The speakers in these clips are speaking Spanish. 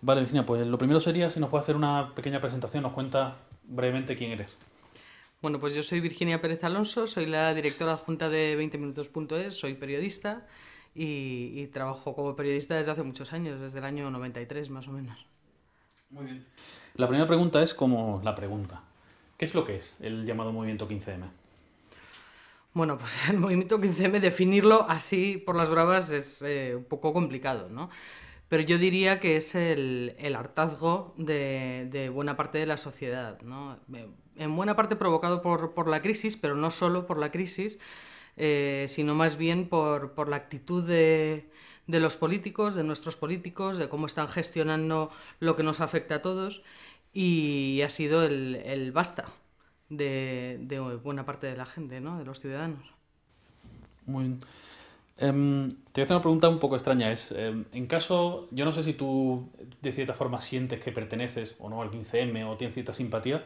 Vale, Virginia, pues lo primero sería si nos puede hacer una pequeña presentación, nos cuenta brevemente quién eres. Bueno, pues yo soy Virginia Pérez Alonso, soy la directora adjunta de 20minutos.es, soy periodista y, trabajo como periodista desde hace muchos años, desde el año 93 más o menos. Muy bien. La primera pregunta es como la pregunta. ¿Qué es lo que es el llamado movimiento 15M? Bueno, pues el movimiento 15M, definirlo así por las bravas es eh, un poco complicado, ¿no? Pero yo diría que es el, hartazgo de, buena parte de la sociedad, ¿no? En buena parte provocado por, la crisis, pero no solo por la crisis, eh, sino más bien por, la actitud de, los políticos, de nuestros políticos, de cómo están gestionando lo que nos afecta a todos. Y ha sido el, el basta de, buena parte de la gente, ¿no? de los ciudadanos. Muy bien. Em, te voy a hacer una pregunta un poco extraña. Es, em, en caso, yo no sé si tú de cierta forma sientes que perteneces o no al 15M o tienes cierta simpatía,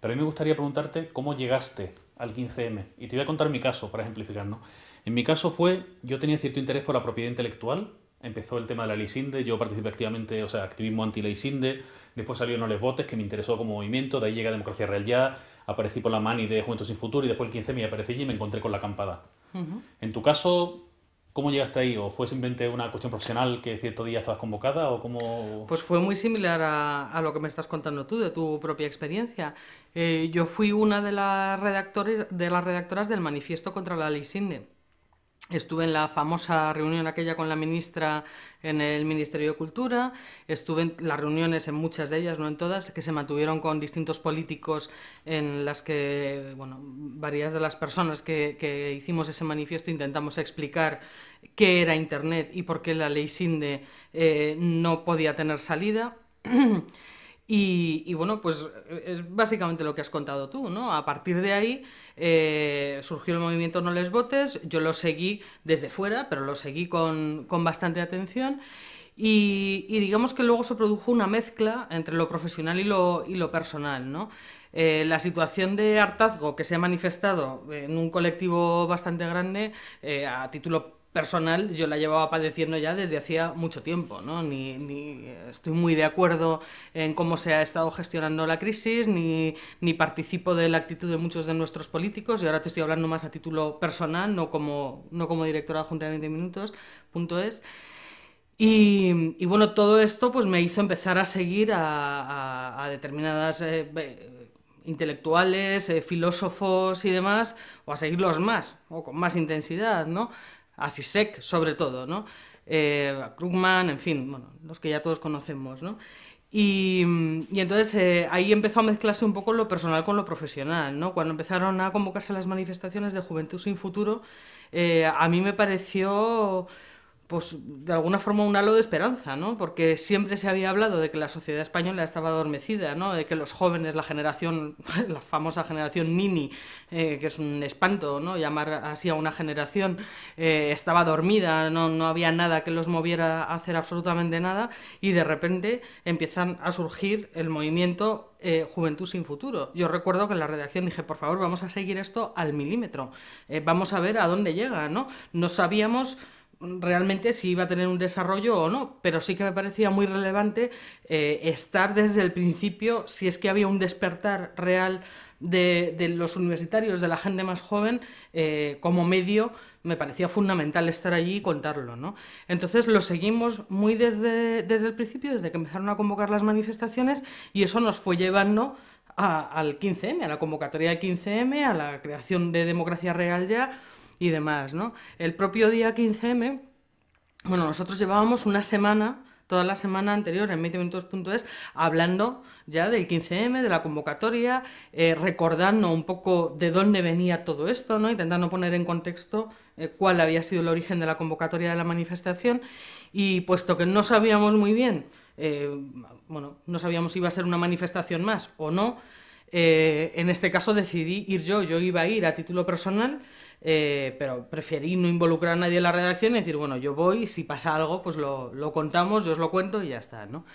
pero a mí me gustaría preguntarte cómo llegaste al 15M. Y te voy a contar mi caso para ejemplificar. ¿no? En mi caso fue, yo tenía cierto interés por la propiedad intelectual, empezó el tema de la ley Sinde yo participé activamente, o sea, activismo anti ley Sinde después salió No les botes que me interesó como movimiento, de ahí llega Democracia Real Ya, aparecí por la MANI de Juventud sin Futuro y después el 15 m y aparecí y me encontré con la acampada. En tu caso, ¿Cómo llegaste ahí? ¿O fue simplemente una cuestión profesional que cierto día estabas convocada? o cómo... Pues fue muy similar a, lo que me estás contando tú, de tu propia experiencia. Eh, yo fui una de las, redactores, de las redactoras del manifiesto contra la ley Sidney Estuve en la famosa reunión aquella con la ministra en el Ministerio de Cultura, estuve en las reuniones, en muchas de ellas, no en todas, que se mantuvieron con distintos políticos en las que, bueno, varias de las personas que, hicimos ese manifiesto intentamos explicar qué era Internet y por qué la ley SINDE eh, no podía tener salida. Y, bueno, pues eh, es básicamente lo que has contado tú, ¿no? A partir de ahí eh, surgió el movimiento No les votes, yo lo seguí desde fuera, pero lo seguí con, con bastante atención. Y, digamos que luego se produjo una mezcla entre lo profesional y lo, y lo personal, ¿no? Eh, la situación de hartazgo que se ha manifestado en un colectivo bastante grande a título personal yo la llevaba padeciendo ya desde hacía mucho tiempo, ¿no? Ni, estoy muy de acuerdo en cómo se ha estado gestionando la crisis, ni, ni participo de la actitud de muchos de nuestros políticos, y ahora te estoy hablando más a título personal, no como, no como directora Junta de 20 minutos, punto es. Y, bueno, todo esto pues me hizo empezar a seguir a, determinadas... Eh, intelectuales, eh, filósofos y demás, o a seguirlos más, o con más intensidad, ¿no? a Sisek sobre todo, ¿no? a eh, Krugman, en fin, bueno, los que ya todos conocemos, ¿no? Y, entonces eh, ahí empezó a mezclarse un poco lo personal con lo profesional, ¿no? Cuando empezaron a convocarse las manifestaciones de Juventud sin Futuro, eh, a mí me pareció pues de alguna forma un halo de esperanza, ¿no? Porque siempre se había hablado de que la sociedad española estaba adormecida, ¿no? De que los jóvenes, la generación, la famosa generación Nini, eh, que es un espanto, ¿no? Llamar así a una generación, eh, estaba dormida, ¿no? no había nada que los moviera a hacer absolutamente nada y de repente empiezan a surgir el movimiento eh, Juventud sin futuro. Yo recuerdo que en la redacción dije, por favor, vamos a seguir esto al milímetro, vamos a ver a dónde llega, ¿no? No sabíamos realmente si iba a tener un desarrollo o no, pero sí que me parecía muy relevante eh, estar desde el principio, si es que había un despertar real de, los universitarios, de la gente más joven, eh, como medio, me parecía fundamental estar allí y contarlo. ¿no? Entonces lo seguimos muy desde, el principio, desde que empezaron a convocar las manifestaciones, y eso nos fue llevando al 15M, a la convocatoria del 15M, a la creación de Democracia Real ya, y demás, ¿no? El propio día 15M, bueno, nosotros llevábamos una semana toda la semana anterior en 20minutos.es hablando ya del 15M, de la convocatoria, eh, recordando un poco de dónde venía todo esto, ¿no? intentando poner en contexto eh, cuál había sido el origen de la convocatoria de la manifestación y puesto que no sabíamos muy bien, eh, bueno, no sabíamos si iba a ser una manifestación más o no, eh, en este caso decidí ir yo, yo iba a ir a título personal, eh, pero preferí no involucrar a nadie en la redacción y decir, bueno, yo voy, si pasa algo, pues lo, lo contamos, yo os lo cuento y ya está, ¿no?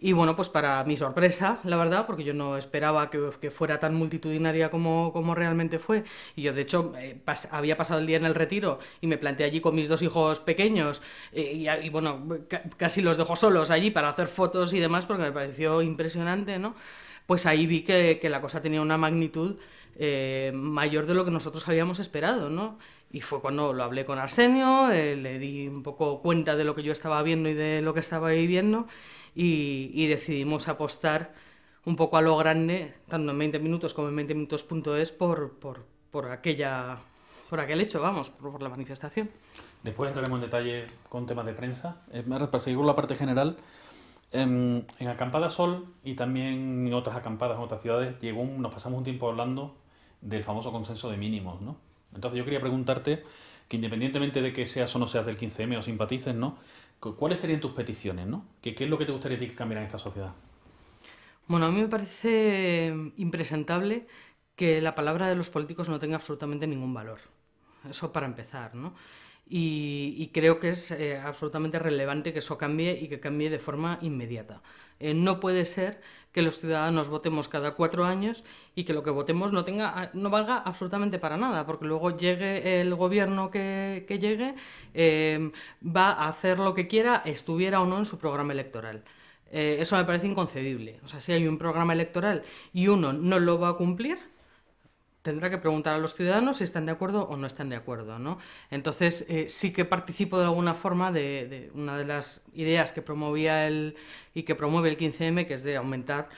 Y bueno, pues para mi sorpresa, la verdad, porque yo no esperaba que, fuera tan multitudinaria como, como, realmente fue. Y yo, de hecho, eh, había pasado el día en el retiro y me planteé allí con mis dos hijos pequeños. y, bueno, casi los dejo solos allí para hacer fotos y demás porque me pareció impresionante, ¿no? pues ahí vi que, la cosa tenía una magnitud eh, mayor de lo que nosotros habíamos esperado, Y fue cuando lo hablé con Arsenio, eh, le di un poco cuenta de lo que yo estaba viendo y de lo que estaba viviendo, y, y decidimos apostar un poco a lo grande, tanto en 20 minutos como en 20 minutos.es, por, por, por, aquella, por aquel hecho, vamos, por, la manifestación. Después entraremos en detalle con temas de prensa. para seguir con la parte general, Em, en, Acampada Sol y también en otras acampadas en otras ciudades nos pasamos un tiempo hablando del famoso consenso de mínimos, ¿no? Entonces yo quería preguntarte que independientemente de que seas o no seas del 15M o simpatices, ¿no? ¿Cuáles serían tus peticiones, ¿no? ¿Qué, qué es lo que te gustaría que cambiara en esta sociedad? Bueno, a mí me parece impresentable que la palabra de los políticos no tenga absolutamente ningún valor. Eso para empezar, ¿no? Y, creo que es eh, absolutamente relevante que eso cambie y que cambie de forma inmediata. Eh, no puede ser que los ciudadanos votemos cada cuatro años y que lo que votemos no, tenga, ah, no valga absolutamente para nada, porque luego llegue el gobierno que, llegue, em, va a hacer lo que quiera, estuviera o no en su programa electoral. Eh, eso me parece inconcebible. O sea, si hay un programa electoral y uno no lo va a cumplir, tendrá que preguntar a los ciudadanos si están de acuerdo o no están de acuerdo. ¿no? Entonces, eh, sí que participo de alguna forma de, una de las ideas que promovía el, y que promueve el 15M, que es de aumentar,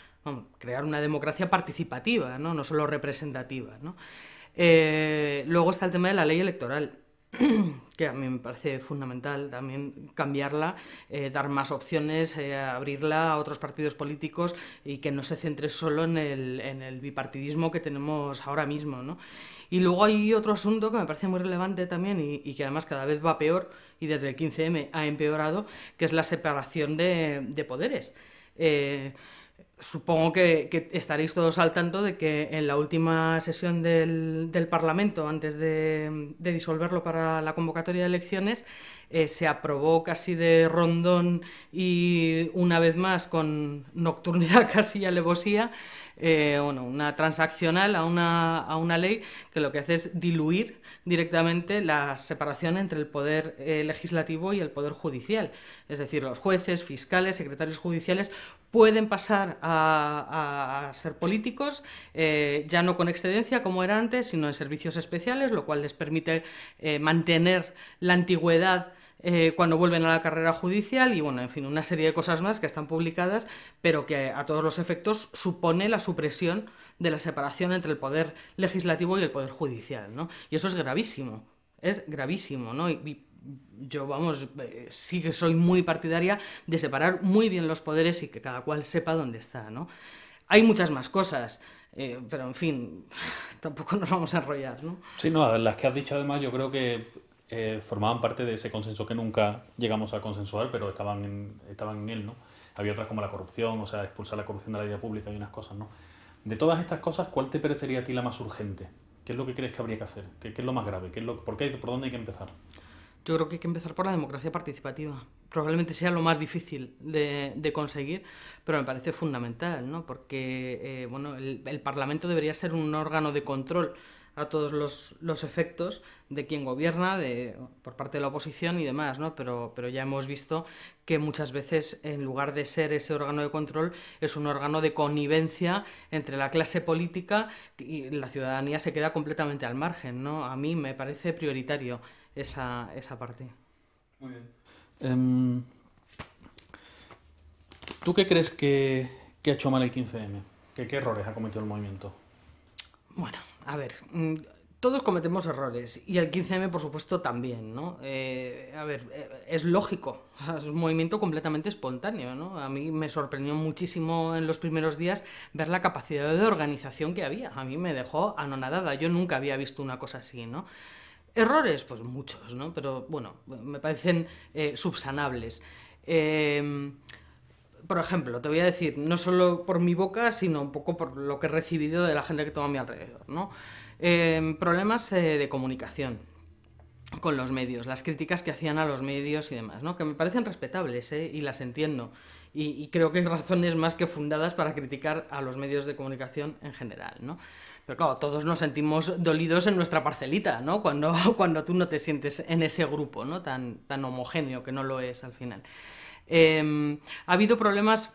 crear una democracia participativa, no, no solo representativa. Eh, luego está el tema de la ley electoral. que a mí me parece fundamental también cambiarla, eh, dar más opciones, eh, abrirla a otros partidos políticos y que no se centre solo en el, bipartidismo que tenemos ahora mismo. ¿no? Y luego hay otro asunto que me parece muy relevante también y, que además cada vez va peor y desde el 15M ha empeorado, que es la separación de, poderes. Eh, Supongo que, estaréis todos al tanto de que en la última sesión del, Parlamento, antes de, disolverlo para la convocatoria de elecciones, eh, se aprobó casi de rondón y una vez más con nocturnidad casi alevosía eh, una transaccional a una, ley que lo que hace es diluir directamente la separación entre el poder eh, legislativo y el poder judicial. Es decir, los jueces, fiscales, secretarios judiciales pueden pasar a, ser políticos, eh, ya no con excedencia como era antes, sino en servicios especiales, lo cual les permite mantener la antigüedad eh, cuando vuelven a la carrera judicial y, bueno, en fin, una serie de cosas más que están publicadas, pero que a todos los efectos supone la supresión de la separación entre el poder legislativo y el poder judicial, ¿no? Y eso es gravísimo, es gravísimo, ¿no? Y, yo, vamos, eh, sí que soy muy partidaria de separar muy bien los poderes y que cada cual sepa dónde está, ¿no? Hay muchas más cosas, eh, pero en fin, tampoco nos vamos a enrollar, ¿no? Sí, no, las que has dicho además yo creo que eh, formaban parte de ese consenso que nunca llegamos a consensuar, pero estaban en, estaban en él, ¿no? Había otras como la corrupción, o sea, expulsar la corrupción de la vida pública y unas cosas, ¿no? De todas estas cosas, ¿cuál te parecería a ti la más urgente? ¿Qué es lo que crees que habría que hacer? ¿Qué, es lo más grave? ¿Qué lo, por, qué, ¿Por dónde hay que empezar? Yo creo que hay que empezar por la democracia participativa. Probablemente sea lo más difícil de, conseguir, pero me parece fundamental, Porque eh, bueno, el Parlamento debería ser un órgano de control a todos los, efectos de quien gobierna, de, por parte de la oposición y demás, Pero, pero ya hemos visto que muchas veces, en lugar de ser ese órgano de control, es un órgano de connivencia entre la clase política y la ciudadanía se queda completamente al margen, ¿no? A mí me parece prioritario esa, parte. Muy bien. Em, ¿Tú qué crees que, ha hecho mal el 15M? ¿Qué errores ha cometido el movimiento? Bueno, a ver, mm, todos cometemos errores y el 15M, por supuesto, también, ¿no? Eh, a ver, eh, es lógico, es un movimiento completamente espontáneo, ¿no? A mí me sorprendió muchísimo en los primeros días ver la capacidad de organización que había. A mí me dejó anonadada, yo nunca había visto una cosa así, ¿no? Errores, pues muchos, ¿no? Pero bueno, me parecen eh, subsanables por ejemplo, te voy a decir, no solo por mi boca, sino un poco por lo que he recibido de la gente que toma a mi alrededor, ¿no? Em, problemas eh, de comunicación con los medios, las críticas que hacían a los medios y demás, ¿no? Que me parecen respetables ¿eh? y las entiendo. Y, creo que hay razones más que fundadas para criticar a los medios de comunicación en general, ¿no? Pero claro, todos nos sentimos dolidos en nuestra parcelita, ¿no? Cuando, cuando tú no te sientes en ese grupo, ¿no? Tan, tan homogéneo que no lo es al final. Em, ha habido problemas,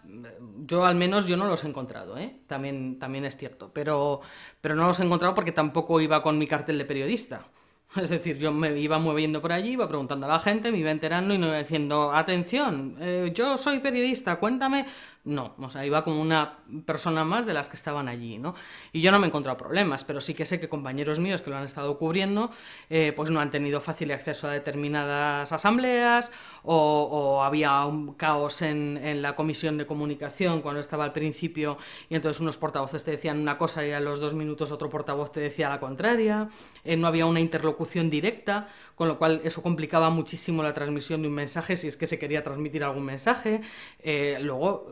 yo al menos yo no los he encontrado, ¿eh? también, también es cierto, pero, pero no los he encontrado porque tampoco iba con mi cartel de periodista. Es decir, yo me iba moviendo por allí, iba preguntando a la gente, me iba enterando y me iba diciendo, atención, eh, yo soy periodista, cuéntame no, o sea, iba como una persona más de las que estaban allí, ¿no? Y yo no me he encontrado problemas, pero sí que sé que compañeros míos que lo han estado cubriendo, eh, pues no han tenido fácil acceso a determinadas asambleas, o, había un caos en, la comisión de comunicación cuando estaba al principio, y entonces unos portavoces te decían una cosa y a los dos minutos otro portavoz te decía la contraria, eh, no había una interlocución directa, con lo cual eso complicaba muchísimo la transmisión de un mensaje si es que se quería transmitir algún mensaje. Eh, luego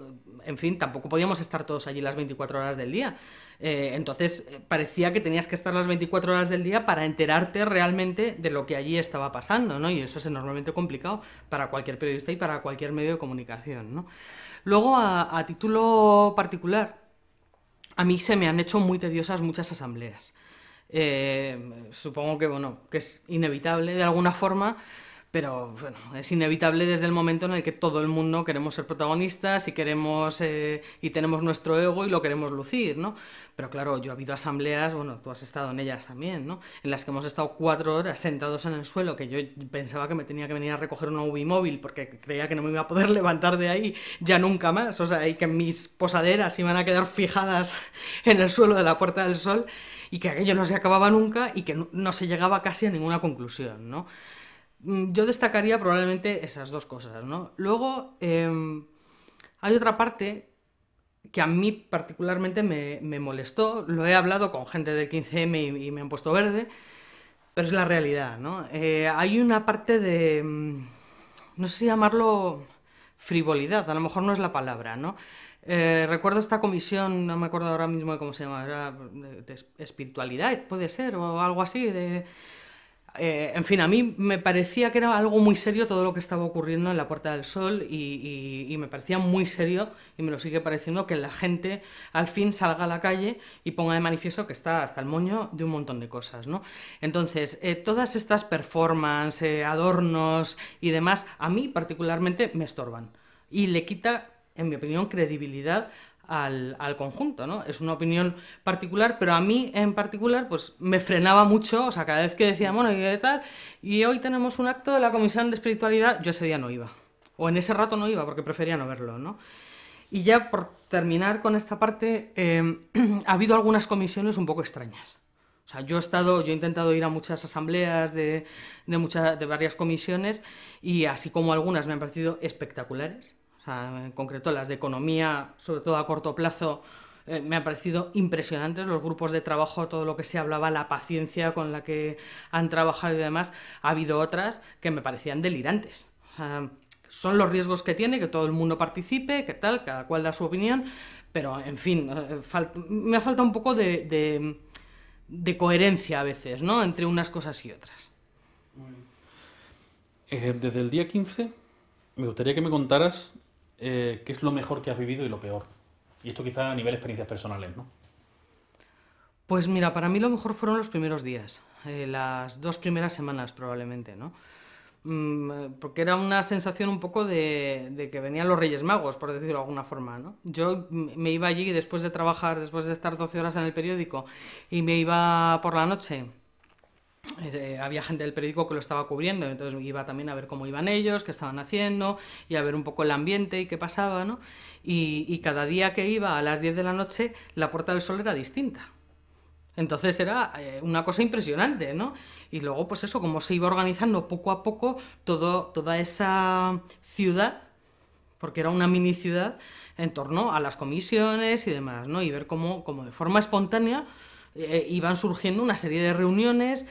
en fin, tampoco podíamos estar todos allí las 24 horas del día. Eh, entonces eh, parecía que tenías que estar las 24 horas del día para enterarte realmente de lo que allí estaba pasando, ¿no? Y eso es enormemente complicado para cualquier periodista y para cualquier medio de comunicación, Luego, a, título particular, a mí se me han hecho muy tediosas muchas asambleas. Eh, supongo que, bueno, que es inevitable de alguna forma pero bueno, es inevitable desde el momento en el que todo el mundo queremos ser protagonistas y queremos eh, y tenemos nuestro ego y lo queremos lucir, ¿no? Pero claro, yo he habido asambleas, bueno, tú has estado en ellas también, ¿no? En las que hemos estado cuatro horas sentados en el suelo, que yo pensaba que me tenía que venir a recoger un UBI móvil porque creía que no me iba a poder levantar de ahí ya nunca más, o sea, y que mis posaderas iban a quedar fijadas en el suelo de la Puerta del Sol y que aquello no se acababa nunca y que no se llegaba casi a ninguna conclusión, ¿no? Mm, yo destacaría probablemente esas dos cosas, ¿no? Luego, em, hay otra parte que a mí particularmente me, molestó, lo he hablado con gente del 15M y, me han puesto verde, pero es la realidad, ¿no? Eh, hay una parte de, mm, no sé si llamarlo frivolidad, a lo mejor no es la palabra, ¿no? Eh, recuerdo esta comisión, no me acuerdo ahora mismo de cómo se llama, de espiritualidad, puede ser, o algo así, de eh, en fin, a mí me parecía que era algo muy serio todo lo que estaba ocurriendo en la Puerta del Sol y, me parecía muy serio y me lo sigue pareciendo que la gente al fin salga a la calle y ponga de manifiesto que está hasta el moño de un montón de cosas. ¿no? Entonces, eh, todas estas performances, eh, adornos y demás, a mí particularmente me estorban y le quita, en mi opinión, credibilidad al, conjunto, ¿no? Es una opinión particular, pero a mí en particular pues me frenaba mucho, o sea, cada vez que decía, bueno, ¿y tal? Y hoy tenemos un acto de la Comisión de Espiritualidad, yo ese día no iba, o en ese rato no iba, porque prefería no verlo, ¿no? Y ya por terminar con esta parte, em, ha habido algunas comisiones un poco extrañas. O sea, yo he estado, yo he intentado ir a muchas asambleas de, de varias comisiones y así como algunas me han parecido espectaculares, en concreto las de economía, sobre todo a corto plazo, eh, me han parecido impresionantes los grupos de trabajo, todo lo que se hablaba, la paciencia con la que han trabajado y demás. Ha habido otras que me parecían delirantes. son los riesgos que tiene, que todo el mundo participe, que tal, cada cual da su opinión, pero en fin, eh, me ha faltado un poco de, coherencia a veces, ¿no? Entre unas cosas y otras. Eh, desde el día 15 me gustaría que me contaras eh, qué es lo mejor que has vivido y lo peor. Y esto quizá a nivel de experiencias personales, ¿no? Pues mira, para mí lo mejor fueron los primeros días, eh, las dos primeras semanas probablemente, ¿no? Mm, eh, porque era una sensación un poco de, que venían los Reyes Magos, por decirlo de alguna forma. ¿no? Yo me iba allí después de trabajar, después de estar 12 horas en el periódico, y me iba por la noche eh, había gente del periódico que lo estaba cubriendo, entonces iba también a ver cómo iban ellos, qué estaban haciendo, y a ver un poco el ambiente y qué pasaba, ¿no? Y, cada día que iba a las 10 de la noche, la Puerta del Sol era distinta. Entonces era eh, una cosa impresionante, ¿no? Y luego, pues eso, como se iba organizando poco a poco todo, toda esa ciudad, porque era una mini ciudad, en torno a las comisiones y demás, ¿no? Y ver cómo, como de forma espontánea eh, iban surgiendo una serie de reuniones,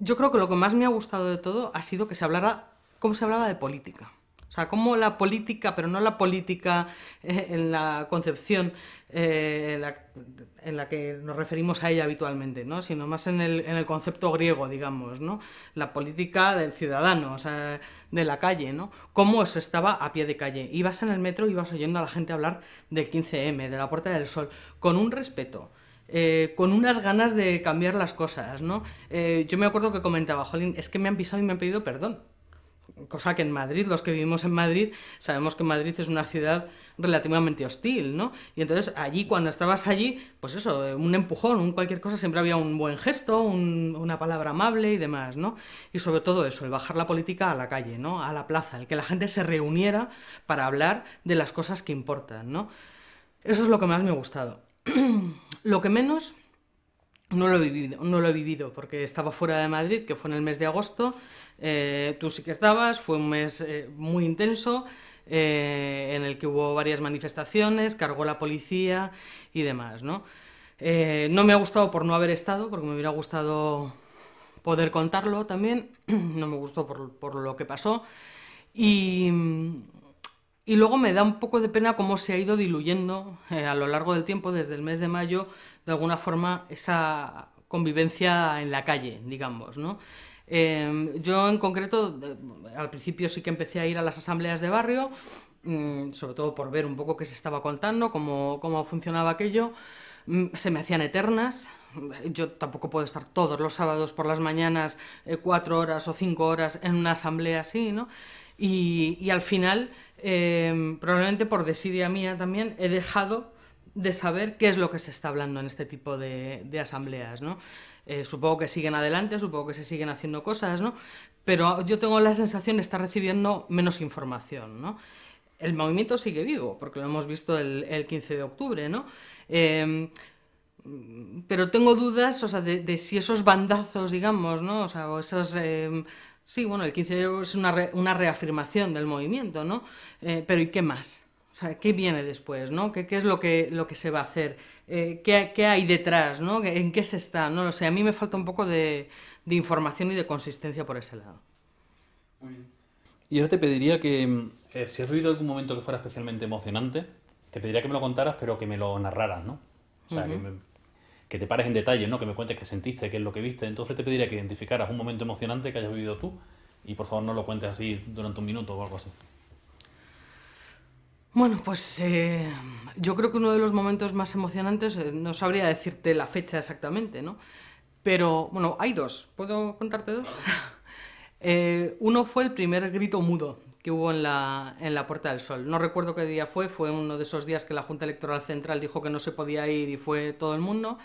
yo creo que lo que más me ha gustado de todo ha sido que se hablara, cómo se hablaba de política. O sea, cómo la política, pero no la política eh, en la concepción eh, en, la, que nos referimos a ella habitualmente, ¿no? sino más en el, concepto griego, digamos, ¿no? la política del ciudadano, de la calle, ¿no? cómo eso estaba a pie de calle. Ibas en el metro y ibas oyendo a la gente hablar del 15M, de la Puerta del Sol, con un respeto eh, con unas ganas de cambiar las cosas, ¿no? Eh, yo me acuerdo que comentaba, Jolín, es que me han pisado y me han pedido perdón. Cosa que en Madrid, los que vivimos en Madrid, sabemos que Madrid es una ciudad relativamente hostil, ¿no? Y entonces allí, cuando estabas allí, pues eso, eh, un empujón, un cualquier cosa, siempre había un buen gesto, una palabra amable y demás, ¿no? Y sobre todo eso, el bajar la política a la calle, ¿no? A la plaza, el que la gente se reuniera para hablar de las cosas que importan, ¿no? Eso es lo que más me ha gustado. Lo que menos no lo, he vivido, no lo he vivido, porque estaba fuera de Madrid, que fue en el mes de agosto, eh, tú sí que estabas, fue un mes eh, muy intenso, eh, en el que hubo varias manifestaciones, cargó la policía y demás. ¿no? no me ha gustado por no haber estado, porque me hubiera gustado poder contarlo también, no me gustó por, por lo que pasó. Y, y luego me da un poco de pena cómo se ha ido diluyendo eh, a lo largo del tiempo, desde el mes de mayo, de alguna forma esa convivencia en la calle, digamos, ¿no? Em, yo en concreto, al principio sí que empecé a ir a las asambleas de barrio, mm, sobre todo por ver un poco qué se estaba contando, cómo, funcionaba aquello. Mm, se me hacían eternas. Yo tampoco puedo estar todos los sábados por las mañanas eh, cuatro horas o cinco horas en una asamblea así, y al final Em, probablemente por desidia mía también, he dejado de saber qué es lo que se está hablando en este tipo de, asambleas, ¿no? Eh, supongo que siguen adelante, supongo que se siguen haciendo cosas, ¿no? Pero yo tengo la sensación de estar recibiendo menos información, ¿no? El movimiento sigue vivo, porque lo hemos visto el, 15 de octubre, ¿no? Em, pero tengo dudas de, si esos bandazos, digamos, ¿no? o, sea, esos em, Sí, bueno, el 15 de es una, una reafirmación del movimiento, ¿no? Eh, pero ¿y qué más? O sea, ¿qué viene después, no? ¿Qué, qué es lo que, lo que se va a hacer? Eh, ¿qué, hay detrás, no? ¿En qué se está? No lo sé, a mí me falta un poco de, información y de consistencia por ese lado. Muy bien. Y ahora te pediría que, eh, si has vivido algún momento que fuera especialmente emocionante, te pediría que me lo contaras, pero que me lo narraras, ¿no? O que te pares en detalle, ¿no? que me cuentes qué sentiste, qué es lo que viste. Entonces te pediría que identificaras un momento emocionante que hayas vivido tú y por favor no lo cuentes así durante un minuto o algo así. Bueno, pues eh, yo creo que uno de los momentos más emocionantes, eh, no sabría decirte la fecha exactamente, ¿no? Pero bueno, hay dos. ¿Puedo contarte dos? Eh, uno fue el primer grito mudo que hubo en la, Puerta del Sol. No recuerdo qué día fue, fue uno de esos días que la Junta Electoral Central dijo que no se podía ir y fue todo el mundo.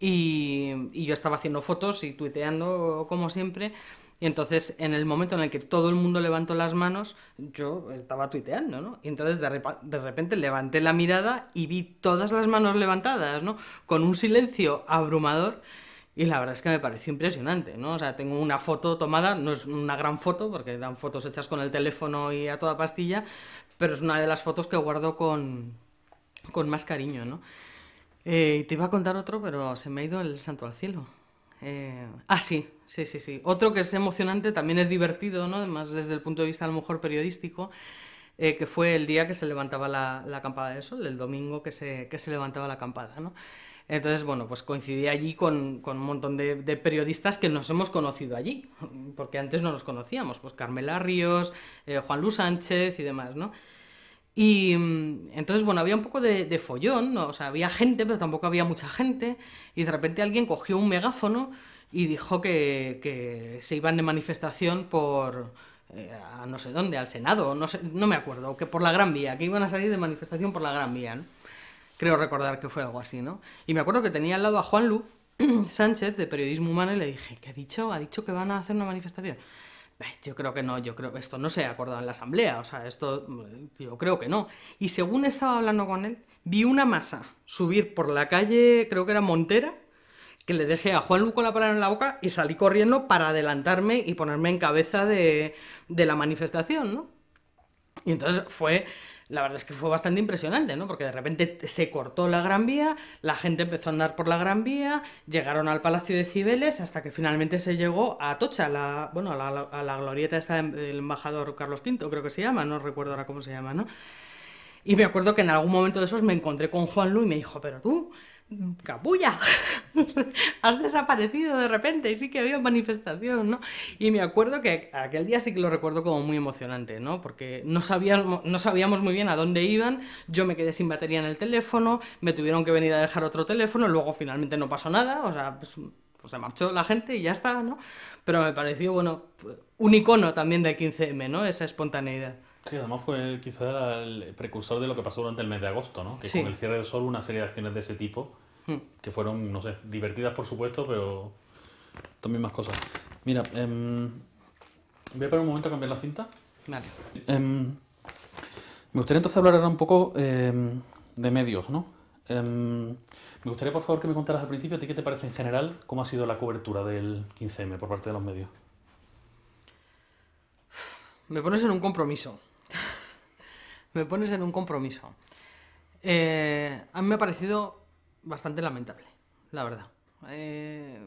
Y, yo estaba haciendo fotos y tuiteando como siempre. Y entonces, en el momento en el que todo el mundo levantó las manos, yo estaba tuiteando, ¿no? Y entonces, de, de, repente, levanté la mirada y vi todas las manos levantadas, ¿no? Con un silencio abrumador y la verdad es que me pareció impresionante, ¿no? O sea, tengo una foto tomada, no es una gran foto, porque dan fotos hechas con el teléfono y a toda pastilla, pero es una de las fotos que guardo con, con más cariño, ¿no? Eh, te iba a contar otro, pero se me ha ido el santo al cielo. Eh, ah, sí, sí, sí, sí. Otro que es emocionante, también es divertido, ¿no? Además, desde el punto de vista a lo mejor periodístico, eh, que fue el día que se levantaba la, la, acampada del sol, el domingo que se, que se levantaba la acampada, ¿no? Entonces, bueno, pues coincidí allí con, un montón de, periodistas que nos hemos conocido allí, porque antes no nos conocíamos, pues Carmela Ríos, eh, Juan Luis Sánchez y demás, ¿no? Y mm, entonces, bueno, había un poco de, follón, ¿no? o sea, había gente, pero tampoco había mucha gente, y de repente alguien cogió un megáfono y dijo que, se iban de manifestación por, eh, a no sé dónde, al Senado, no, no me acuerdo, que por la Gran Vía, que iban a salir de manifestación por la Gran Vía. ¿no? Creo recordar que fue algo así, ¿no? Y me acuerdo que tenía al lado a Juan Lu Sánchez de Periodismo Humano y le dije, ¿qué ha dicho? ¿Ha dicho que van a hacer una manifestación? Yo creo que no, yo creo que esto no se ha acordado en la asamblea, o sea, esto mm, yo creo que no. Y según estaba hablando con él, vi una masa subir por la calle, creo que era Montera, que le dejé a Juan con la palabra en la boca y salí corriendo para adelantarme y ponerme en cabeza de, de la manifestación, ¿no? Y entonces fue la verdad es que fue bastante impresionante, ¿no? Porque de repente se cortó la Gran Vía, la gente empezó a andar por la Gran Vía, llegaron al Palacio de Cibeles hasta que finalmente se llegó a Tocha, la, bueno, a la, glorieta del embajador Carlos V, creo que se llama, no recuerdo ahora cómo se llama, ¿no? Y me acuerdo que en algún momento de esos me encontré con Juan Luis y me dijo, pero tú, capulla, has desaparecido de repente y sí que había manifestación, ¿no? Y me acuerdo que aquel día sí que lo recuerdo como muy emocionante, ¿no? Porque no sabíamos, muy bien a dónde iban, yo me quedé sin batería en el teléfono, me tuvieron que venir a dejar otro teléfono, luego finalmente no pasó nada, o sea, pues, pues se marchó la gente y ya está, ¿no? Pero me pareció, bueno, un icono también del 15M, ¿no? Esa espontaneidad. Sí, además fue quizá el precursor de lo que pasó durante el mes de agosto, ¿no? con el cierre del sol una serie de acciones de ese tipo, hmm. que fueron, no sé, divertidas por supuesto, pero también más cosas. Mira, em, voy a un momento a cambiar la cinta. Vale. Em, me gustaría entonces hablar ahora un poco em, de medios, ¿no? me gustaría, por favor, que me contaras al principio, ¿a ti qué te parece en general cómo ha sido la cobertura del 15M por parte de los medios? Me pones en un compromiso me pones en un compromiso. Eh, a mí me ha parecido bastante lamentable, la verdad. Eh,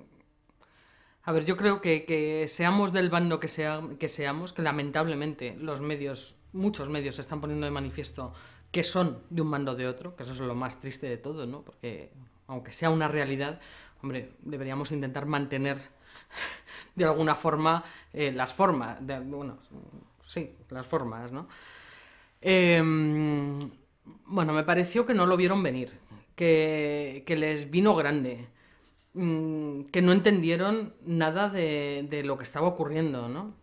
a ver, yo creo que, seamos del bando que, sea, que seamos, que lamentablemente los medios, muchos medios, se están poniendo de manifiesto que son de un mando de otro, que eso es lo más triste de todo, ¿no? Porque aunque sea una realidad, hombre, deberíamos intentar mantener de alguna forma eh, las formas, de, bueno, sí, las formas, ¿no? Em, bueno, me pareció que no lo vieron venir, que, les vino grande, mm, que no entendieron nada de, lo que estaba ocurriendo, ¿no?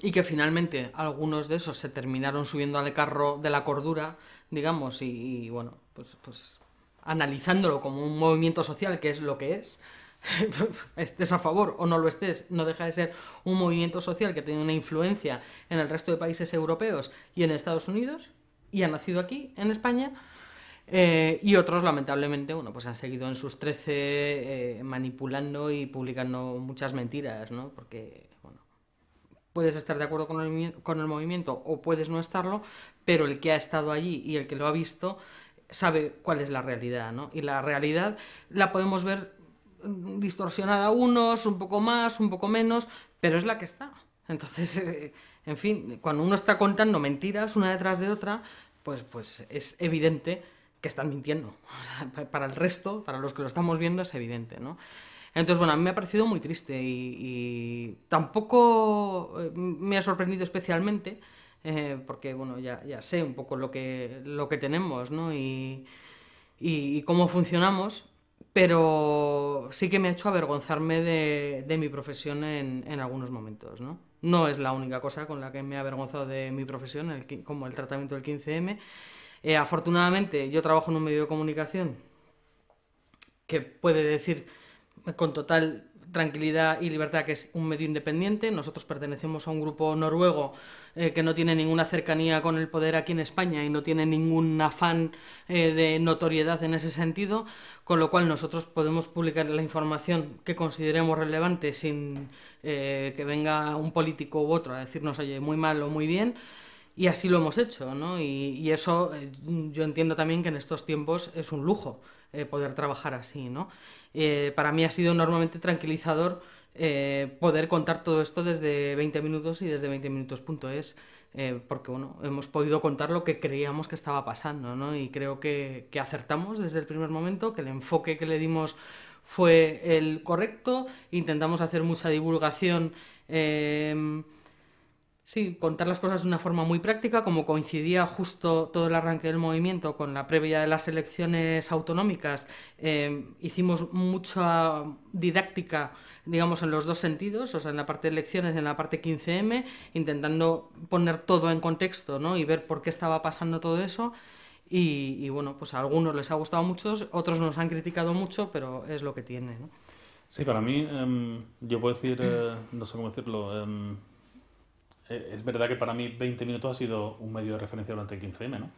Y que finalmente algunos de esos se terminaron subiendo al carro de la cordura, digamos, y, y bueno, pues, pues analizándolo como un movimiento social, que es lo que es, estés a favor o no lo estés, no deja de ser un movimiento social que tiene una influencia en el resto de países europeos y en Estados Unidos, y ha nacido aquí, en España, eh, y otros, lamentablemente, bueno, pues han seguido en sus 13 eh, manipulando y publicando muchas mentiras, ¿no? Porque, puedes estar de acuerdo con el, movimiento o puedes no estarlo, pero el que ha estado allí y el que lo ha visto sabe cuál es la realidad, ¿no? Y la realidad la podemos ver distorsionada unos, un poco más, un poco menos, pero es la que está. Entonces, eh, en fin, cuando uno está contando mentiras una detrás de otra, pues, pues es evidente que están mintiendo. para el resto, para los que lo estamos viendo, es evidente, ¿no? Entonces, bueno, a mí me ha parecido muy triste y, tampoco eh, me ha sorprendido especialmente, eh, porque, bueno, ya, sé un poco lo que, lo que tenemos, ¿no? y cómo funcionamos pero sí que me ha hecho avergonzarme de, mi profesión en, algunos momentos. ¿no? es la única cosa con la que me he avergonzado de mi profesión, como el tratamiento del 15M. Eh, afortunadamente, yo trabajo en un medio de comunicación que puede decir con total Tranquilidad y Libertad, que es un medio independiente. Nosotros pertenecemos a un grupo noruego eh, que no tiene ninguna cercanía con el poder aquí en España y no tiene ningún afán eh, de notoriedad en ese sentido, con lo cual nosotros podemos publicar la información que consideremos relevante sin eh, que venga un político u otro a decirnos, oye, muy mal o muy bien. Y así lo hemos hecho, ¿no? Y, eso eh, yo entiendo también que en estos tiempos es un lujo eh, poder trabajar así, ¿no? Eh, para mí ha sido enormemente tranquilizador poder contar todo esto desde 20 minutos y desde 20minutos.es, porque, bueno, hemos podido contar lo que creíamos que estaba pasando, ¿no? Y creo que, acertamos desde el primer momento, que el enfoque que le dimos fue el correcto, intentamos hacer mucha divulgación. Sí, contar las cosas de una forma muy práctica, como coincidía justo todo el arranque del movimiento con la previa de las elecciones autonómicas, em, hicimos mucha didáctica, digamos, en los dos sentidos, o sea, en la parte de elecciones y en la parte 15M, intentando poner todo en contexto ¿no? y ver por qué estaba pasando todo eso. Y, bueno, pues a algunos les ha gustado mucho, otros nos han criticado mucho, pero es lo que tiene. ¿no? Sí, para mí, em, yo puedo decir, eh, no sé cómo decirlo, em, eh, es verdad que para mí 20 minutos ha sido un medio de referencia durante el 15M, ¿no?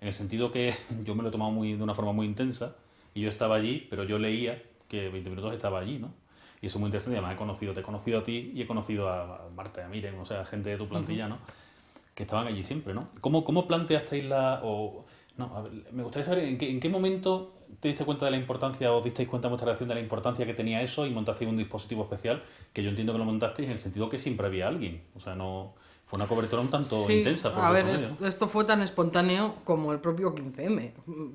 En el sentido que yo me lo he tomado muy, de una forma muy intensa y yo estaba allí, pero yo leía que 20 minutos estaba allí, ¿no? Y eso es muy interesante. Además, he conocido, te he conocido a ti y he conocido a Marta y a Miren, o sea, gente de tu plantilla, ¿no? Que estaban allí siempre, ¿no? ¿Cómo, cómo planteasteis la.? O, no, a ver, me gustaría saber en qué, en qué momento te diste cuenta de la importancia o disteis cuenta vuestra relación de la importancia que tenía eso y montasteis un dispositivo especial que yo entiendo que lo montasteis en el sentido que siempre había alguien. O sea, no fue una cobertura un tanto intensa. a ver, esto, fue tan espontáneo como el propio 15M,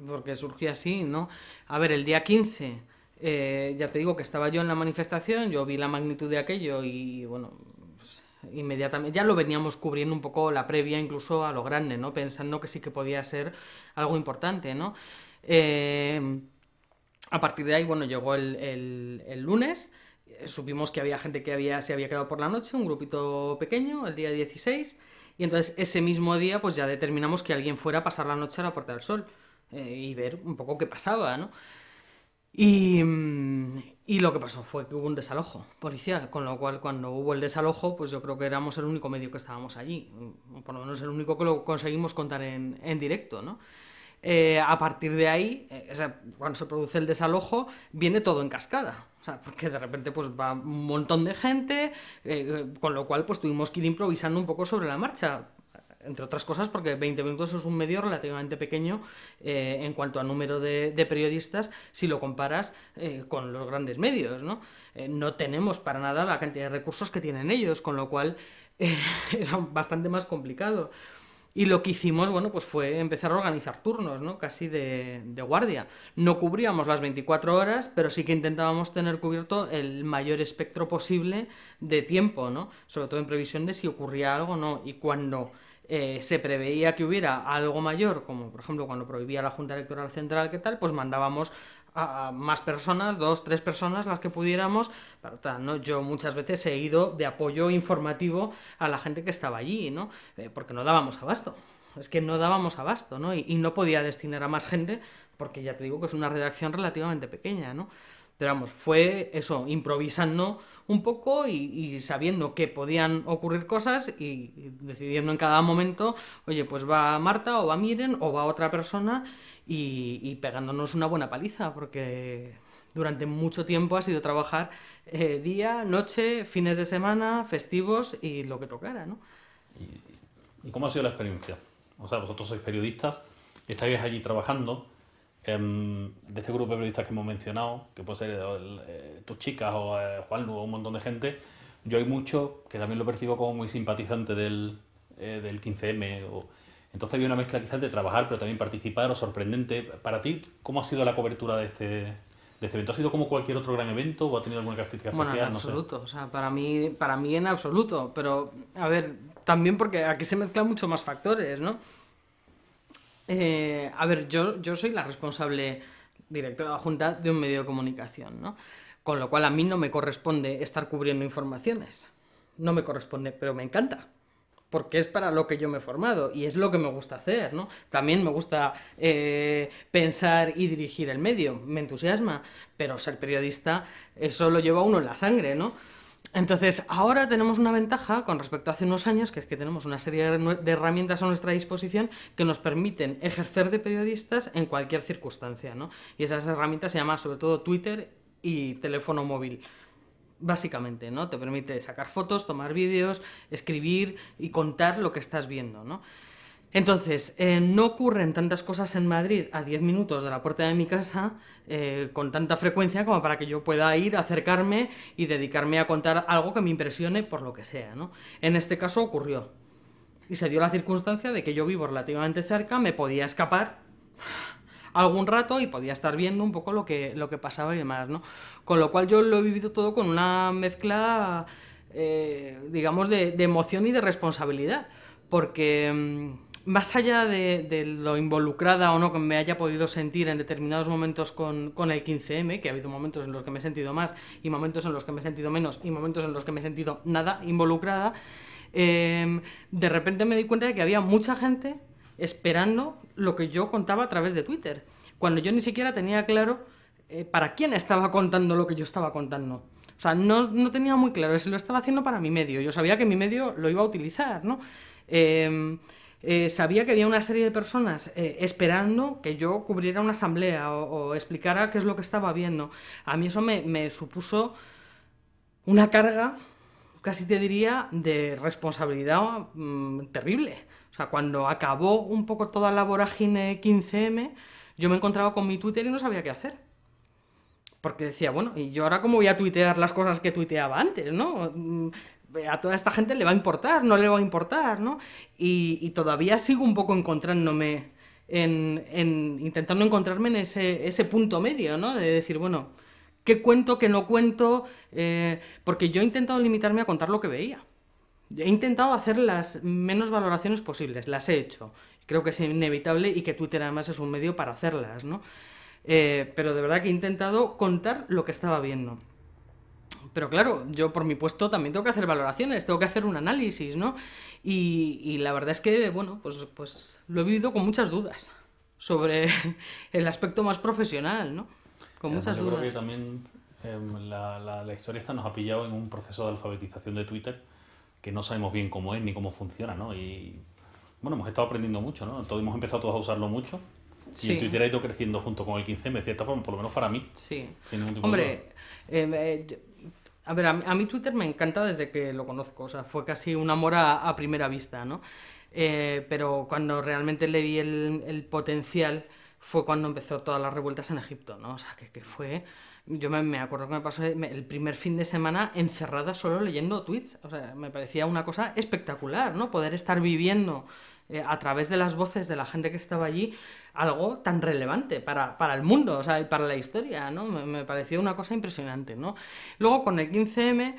porque surgió así, ¿no? A ver, el día 15, eh, ya te digo que estaba yo en la manifestación, yo vi la magnitud de aquello y, bueno, pues, inmediatamente, ya lo veníamos cubriendo un poco la previa, incluso a lo grande, ¿no? Pensando que sí que podía ser algo importante, ¿no? Em, a partir de ahí, bueno, llegó el, lunes eh, supimos que había gente que había, se había quedado por la noche, un grupito pequeño, el día 16, y entonces ese mismo día pues ya determinamos que alguien fuera a pasar la noche a la Puerta del Sol eh, y ver un poco qué pasaba, ¿no? Y, lo que pasó fue que hubo un desalojo policial, con lo cual cuando hubo el desalojo, pues yo creo que éramos el único medio que estábamos allí, por lo menos el único que lo conseguimos contar en, en directo, ¿no? Eh, a partir de ahí, eh, cuando se produce el desalojo, viene todo en cascada. porque de repente pues va un montón de gente, eh, con lo cual pues tuvimos que ir improvisando un poco sobre la marcha. Entre otras cosas porque 20 minutos es un medio relativamente pequeño en cuanto a número de, periodistas si lo comparas con los grandes medios, ¿no? no tenemos para nada la cantidad de recursos que tienen ellos, con lo cual era bastante más complicado. Y lo que hicimos, bueno, pues fue empezar a organizar turnos, ¿no? Casi de, guardia. No cubríamos las 24 horas, pero sí que intentábamos tener cubierto el mayor espectro posible de tiempo, ¿no? Sobre todo en previsión de si ocurría algo o no. Y cuando eh, se preveía que hubiera algo mayor, como por ejemplo cuando prohibía la Junta Electoral Central, ¿qué tal? Pues mandábamos a más personas, dos, tres personas, las que pudiéramos. ¿no? Yo muchas veces he ido de apoyo informativo a la gente que estaba allí, ¿no? Eh, porque no dábamos abasto. Es que no dábamos abasto, ¿no? Y, y, no podía destinar a más gente, porque ya te digo que es una redacción relativamente pequeña, ¿no? fue eso, improvisando un poco y, sabiendo que podían ocurrir cosas y decidiendo en cada momento, oye, pues va Marta o va Miren o va otra persona y, pegándonos una buena paliza, porque durante mucho tiempo ha sido trabajar eh, día, noche, fines de semana, festivos y lo que tocara, ¿no? ¿Y cómo ha sido la experiencia? O sea, vosotros sois periodistas, estáis allí trabajando, Em, de este grupo de periodistas que hemos mencionado, que puede ser eh, tus chicas o eh, Juan o un montón de gente, yo hay mucho que también lo percibo como muy simpatizante del, eh, del 15M. O, entonces había una mezcla quizás de trabajar, pero también participar o sorprendente. Para ti, ¿cómo ha sido la cobertura de este, de este evento? ¿Ha sido como cualquier otro gran evento o ha tenido alguna característica bueno, en absoluto. O sea, para mí, para mí en absoluto. Pero, a ver, también porque aquí se mezclan mucho más factores, ¿no? Eh, a ver, yo, yo soy la responsable directora de la Junta de un medio de comunicación, ¿no? Con lo cual a mí no me corresponde estar cubriendo informaciones. No me corresponde, pero me encanta. Porque es para lo que yo me he formado y es lo que me gusta hacer, ¿no? También me gusta eh, pensar y dirigir el medio, me entusiasma, pero ser periodista, eso lo lleva uno en la sangre, ¿no? Entonces, ahora tenemos una ventaja con respecto a hace unos años, que es que tenemos una serie de herramientas a nuestra disposición que nos permiten ejercer de periodistas en cualquier circunstancia, ¿no? Y esas herramientas se llaman sobre todo Twitter y teléfono móvil. Básicamente, ¿no? Te permite sacar fotos, tomar vídeos, escribir y contar lo que estás viendo, ¿no? Entonces, eh, no ocurren tantas cosas en Madrid a 10 minutos de la puerta de mi casa eh, con tanta frecuencia como para que yo pueda ir, acercarme y dedicarme a contar algo que me impresione por lo que sea. En este caso ocurrió. Y se dio la circunstancia de que yo vivo relativamente cerca, me podía escapar algún rato y podía estar viendo un poco lo que, lo que pasaba y demás. ¿no? Con lo cual yo lo he vivido todo con una mezcla, eh, digamos, de, de, emoción y de responsabilidad. Porque mm, más allá de, lo involucrada o no que me haya podido sentir en determinados momentos con, el 15M, que ha habido momentos en los que me he sentido más y momentos en los que me he sentido menos y momentos en los que me he sentido nada involucrada, em, de repente me di cuenta de que había mucha gente esperando lo que yo contaba a través de Twitter, cuando yo ni siquiera tenía claro eh, para quién estaba contando lo que yo estaba contando. O sea, no, no, tenía muy claro si lo estaba haciendo para mi medio. Yo sabía que mi medio lo iba a utilizar, ¿no? Em, eh, sabía que había una serie de personas eh, esperando que yo cubriera una asamblea o, explicara qué es lo que estaba viendo. A mí eso me, supuso una carga, casi te diría, de responsabilidad mm, terrible. O sea, cuando acabó un poco toda la vorágine 15M, yo me encontraba con mi Twitter y no sabía qué hacer. Porque decía, bueno, ¿y yo ahora cómo voy a tuitear las cosas que tuiteaba antes, no? Mm, a toda esta gente le va a importar, no le va a importar, ¿no? Y, todavía sigo un poco encontrándome, en, intentando encontrarme en ese, punto medio, ¿no? De decir, bueno, ¿qué cuento, qué no cuento? Eh, porque yo he intentado limitarme a contar lo que veía. He intentado hacer las menos valoraciones posibles, las he hecho. Creo que es inevitable y que Twitter además es un medio para hacerlas, ¿no? Eh, pero de verdad que he intentado contar lo que estaba viendo pero claro, yo por mi puesto también tengo que hacer valoraciones, tengo que hacer un análisis, ¿no? Y, la verdad es que, bueno, pues, pues lo he vivido con muchas dudas sobre el aspecto más profesional, ¿no? Con muchas yo dudas. Creo que también em, la, la, historia esta nos ha pillado en un proceso de alfabetización de Twitter que no sabemos bien cómo es ni cómo funciona, ¿no? Y bueno, hemos estado aprendiendo mucho, ¿no? hemos empezado todos a usarlo mucho. Sí. Y Twitter ha ido creciendo junto con el 15M, de cierta forma, por lo menos para mí. Sí. Hombre, em, eh, a ver, a mí, Twitter me encanta desde que lo conozco, o sea, fue casi un amor a, primera vista, ¿no? Eh, pero cuando realmente le vi el, potencial fue cuando empezó todas las revueltas en Egipto, ¿no? O sea, que, fue... Yo me, acuerdo que me pasó el primer fin de semana encerrada solo leyendo tweets, o sea, me parecía una cosa espectacular, ¿no? Poder estar viviendo eh, a través de las voces de la gente que estaba allí algo tan relevante para, para el mundo, o sea, y para la historia, ¿no? Me, pareció una cosa impresionante, ¿no? Luego con el 15M...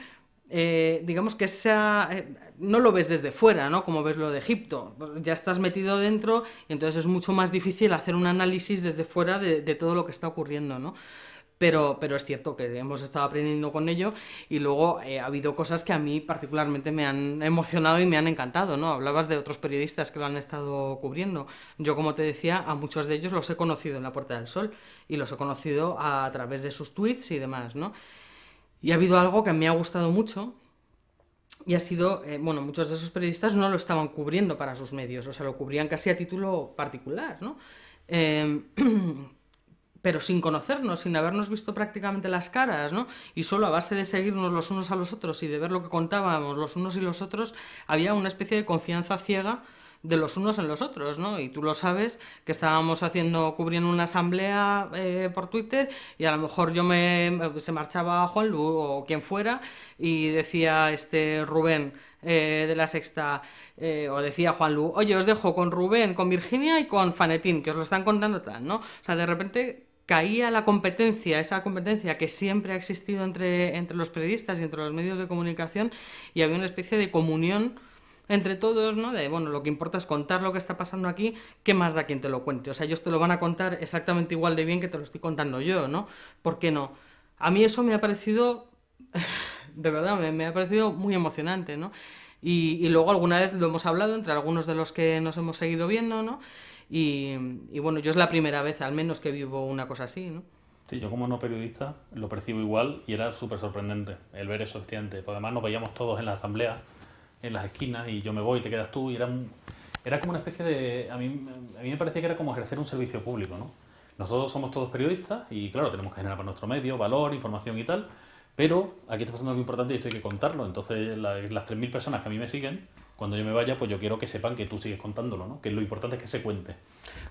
Eh, digamos que eh, no lo ves desde fuera, ¿no? Como ves lo de Egipto. Ya estás metido dentro y entonces es mucho más difícil hacer un análisis desde fuera de, de todo lo que está ocurriendo, ¿no? pero, pero es cierto que hemos estado aprendiendo con ello y luego eh, ha habido cosas que a mí particularmente me han emocionado y me han encantado, ¿no? Hablabas de otros periodistas que lo han estado cubriendo. Yo, como te decía, a muchos de ellos los he conocido en la Puerta del Sol y los he conocido a, través de sus tweets y demás, ¿no? Y ha habido algo que me ha gustado mucho y ha sido, eh, bueno, muchos de esos periodistas no lo estaban cubriendo para sus medios, o sea, lo cubrían casi a título particular, ¿no? Em, pero sin conocernos, sin habernos visto prácticamente las caras, ¿no? Y solo a base de seguirnos los unos a los otros y de ver lo que contábamos los unos y los otros, había una especie de confianza ciega de los unos en los otros, ¿no? Y tú lo sabes, que estábamos haciendo, cubriendo una asamblea eh, por Twitter y a lo mejor yo me, se marchaba Juan Lu o quien fuera y decía este Rubén eh, de la Sexta, eh, o decía Juan Lu, oye, os dejo con Rubén, con Virginia y con Fanetín, que os lo están contando tal, ¿no? O sea, de repente caía la competencia, esa competencia que siempre ha existido entre, entre los periodistas y entre los medios de comunicación, y había una especie de comunión entre todos, ¿no? De, bueno, lo que importa es contar lo que está pasando aquí, ¿qué más da quien te lo cuente? O sea, ellos te lo van a contar exactamente igual de bien que te lo estoy contando yo, ¿no? ¿Por qué no? A mí eso me ha parecido, de verdad, me, ha parecido muy emocionante, ¿no? Y, y, luego alguna vez lo hemos hablado entre algunos de los que nos hemos seguido viendo, ¿no? Y, bueno, yo es la primera vez al menos que vivo una cosa así, ¿no? Sí, yo como no periodista lo percibo igual y era súper sorprendente el ver eso, efectivamente. Porque además nos veíamos todos en la asamblea, en las esquinas, y yo me voy y te quedas tú, y era, era como una especie de... A mí, a mí me parecía que era como ejercer un servicio público, ¿no? Nosotros somos todos periodistas y claro, tenemos que generar para nuestro medio valor, información y tal, pero aquí está pasando algo importante y esto hay que contarlo. Entonces, la, las 3.000 personas que a mí me siguen cuando yo me vaya, pues yo quiero que sepan que tú sigues contándolo, ¿no? Que lo importante es que se cuente.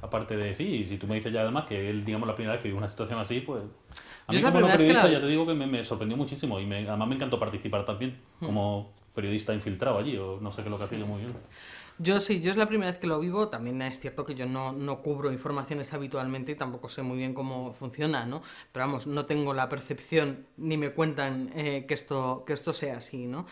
Aparte de, sí, si tú me dices ya además que él, digamos, la primera vez que vive una situación así, pues... A mí como periodista la... ya te digo que me, sorprendió muchísimo y además me encantó participar también hmm. como periodista infiltrado allí, o no sé qué es lo que ha sido muy bien. Yo sí, yo es la primera vez que lo vivo, también es cierto que yo no, no, cubro informaciones habitualmente y tampoco sé muy bien cómo funciona, ¿no? Pero vamos, no tengo la percepción ni me cuentan eh, que, esto, que esto sea así, ¿no?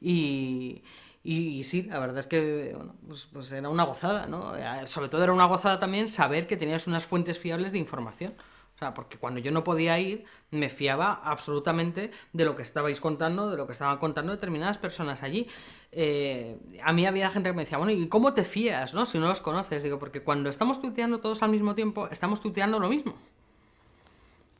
Y, y, sí, la verdad es que pues, pues era una gozada, ¿no? Eh, sobre todo era una gozada también saber que tenías unas fuentes fiables de información. O sea, porque cuando yo no podía ir, me fiaba absolutamente de lo que estabais contando, de lo que estaban contando determinadas personas allí. Eh, a mí había gente que me decía, bueno, ¿y cómo te fías, no? Si no los conoces. Digo, porque cuando estamos tuteando todos al mismo tiempo, estamos tuteando lo mismo.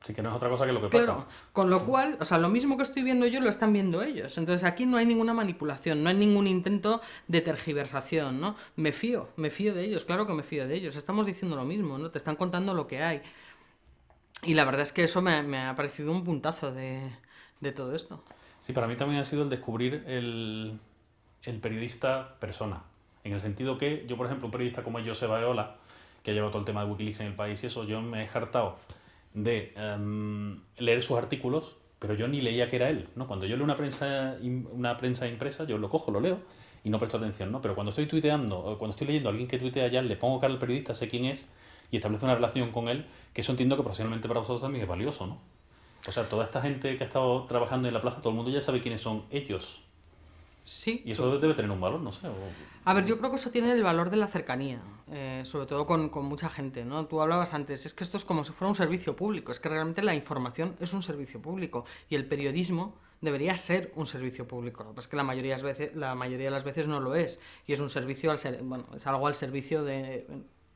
Así que no es otra cosa que lo que pasa. Con lo cual, o sea, lo mismo que estoy viendo yo lo están viendo ellos. Entonces aquí no hay ninguna manipulación, no hay ningún intento de tergiversación, ¿no? Me fío, me fío de ellos, claro que me fío de ellos. Estamos diciendo lo mismo, ¿no? Te están contando lo que hay. Y la verdad es que eso me, ha parecido un puntazo de, todo esto. Sí, para mí también ha sido el descubrir el, periodista persona. En el sentido que yo, por ejemplo, un periodista como Joseba Eola, que ha llevado todo el tema de Wikileaks en el país y eso, yo me he hartado de em, leer sus artículos, pero yo ni leía que era él. ¿no? Cuando yo leo una prensa, una prensa impresa, yo lo cojo, lo leo y no presto atención. ¿no? Pero cuando estoy tuiteando, cuando estoy leyendo a alguien que tuitea ya, le pongo cara al periodista, sé quién es y establezco una relación con él, que eso entiendo que profesionalmente para vosotros también es valioso, ¿no? O sea, toda esta gente que ha estado trabajando en la plaza, todo el mundo ya sabe quiénes son ellos. Sí. Y eso debe tener un valor, no sé. A ver, yo creo que eso tiene el valor de la cercanía, eh, sobre todo con, mucha gente, ¿no? Tú hablabas antes, es que esto es como si fuera un servicio público, es que realmente la información es un servicio público y el periodismo debería ser un servicio público, lo que es que la mayoría, de las veces, la mayoría de las veces no lo es y es un servicio, al bueno, es algo al servicio de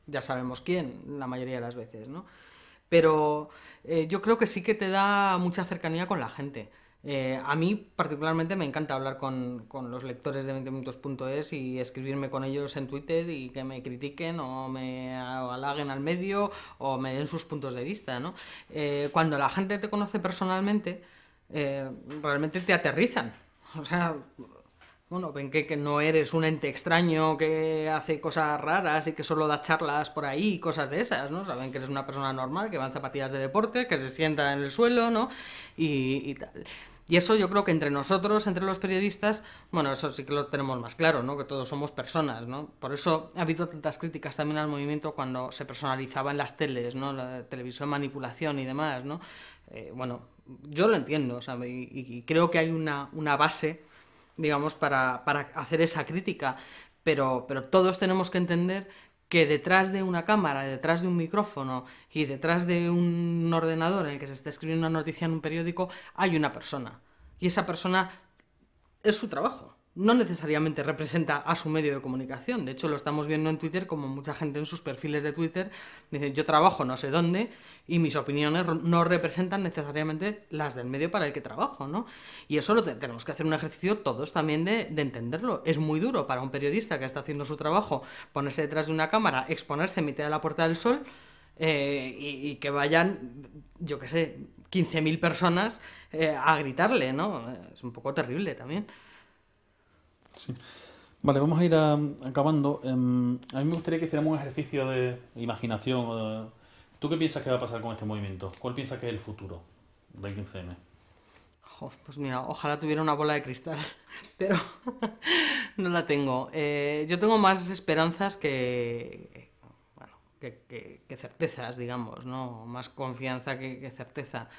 ya sabemos quién, la mayoría de las veces, ¿no? Pero eh, yo creo que sí que te da mucha cercanía con la gente. Eh, a mí particularmente me encanta hablar con, con los lectores de 20minutos.es y escribirme con ellos en Twitter y que me critiquen o me halaguen al medio o me den sus puntos de vista. ¿no? Eh, cuando la gente te conoce personalmente, eh, realmente te aterrizan. O sea, bueno, ven que, no eres un ente extraño que hace cosas raras y que solo da charlas por ahí y cosas de esas, ¿no? Saben que eres una persona normal, que va en zapatillas de deporte, que se sienta en el suelo, ¿no? Y, y tal. Y eso yo creo que entre nosotros, entre los periodistas, bueno, eso sí que lo tenemos más claro, ¿no? Que todos somos personas, ¿no? Por eso ha habido tantas críticas también al movimiento cuando se personalizaba en las teles, ¿no? La televisión manipulación y demás, ¿no? Eh, bueno, yo lo entiendo, o sea, y, y, creo que hay una, base, digamos, para, para hacer esa crítica. Pero, pero, todos tenemos que entender que detrás de una cámara, detrás de un micrófono y detrás de un ordenador en el que se está escribiendo una noticia en un periódico, hay una persona. Y esa persona es su trabajo no necesariamente representa a su medio de comunicación. De hecho, lo estamos viendo en Twitter como mucha gente en sus perfiles de Twitter dice yo trabajo no sé dónde y mis opiniones no representan necesariamente las del medio para el que trabajo, ¿no? Y eso lo tenemos que hacer un ejercicio todos también de, entenderlo. Es muy duro para un periodista que está haciendo su trabajo ponerse detrás de una cámara, exponerse en mitad de la Puerta del Sol eh, y, que vayan, yo qué sé, 15.000 personas eh, a gritarle, ¿no? Es un poco terrible también. Vale, vamos a ir um, acabando. Em, a mí me gustaría que hiciéramos un ejercicio de imaginación. ¿Tú qué piensas que va a pasar con este movimiento? ¿Cuál piensas que es el futuro del 15M? pues mira, ojalá tuviera una bola de cristal, pero no la tengo. Eh, yo tengo más esperanzas que, que, certezas, digamos, ¿no? Más confianza que, certeza.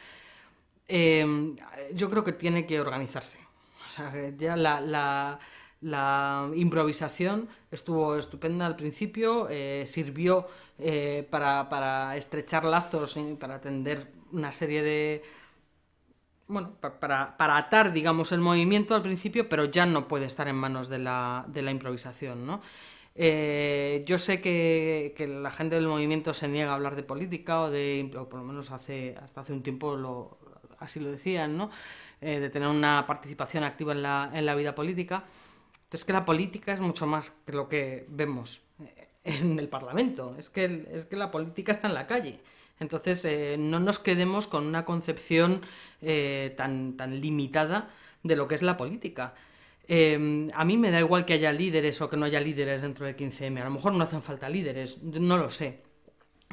Em, yo creo que tiene que organizarse. O sea, ya la la improvisación estuvo estupenda al principio, eh, sirvió eh, para, estrechar lazos, y para tender una serie de... para, para, atar, digamos, el movimiento al principio, pero ya no puede estar en manos de la, improvisación, eh, yo sé que, la gente del movimiento se niega a hablar de política o de, por lo menos hasta hace un tiempo así lo decían, ¿no? de tener una participación activa en la vida política. Entonces que la política es mucho más que lo que vemos eh, en el Parlamento, es que, la política está en la calle. Entonces eh, no nos quedemos con una concepción eh, tan, limitada de lo que es la política. Em, a mí me da igual que haya líderes o que no haya líderes dentro del 15M. A lo mejor no hacen falta líderes, no lo sé.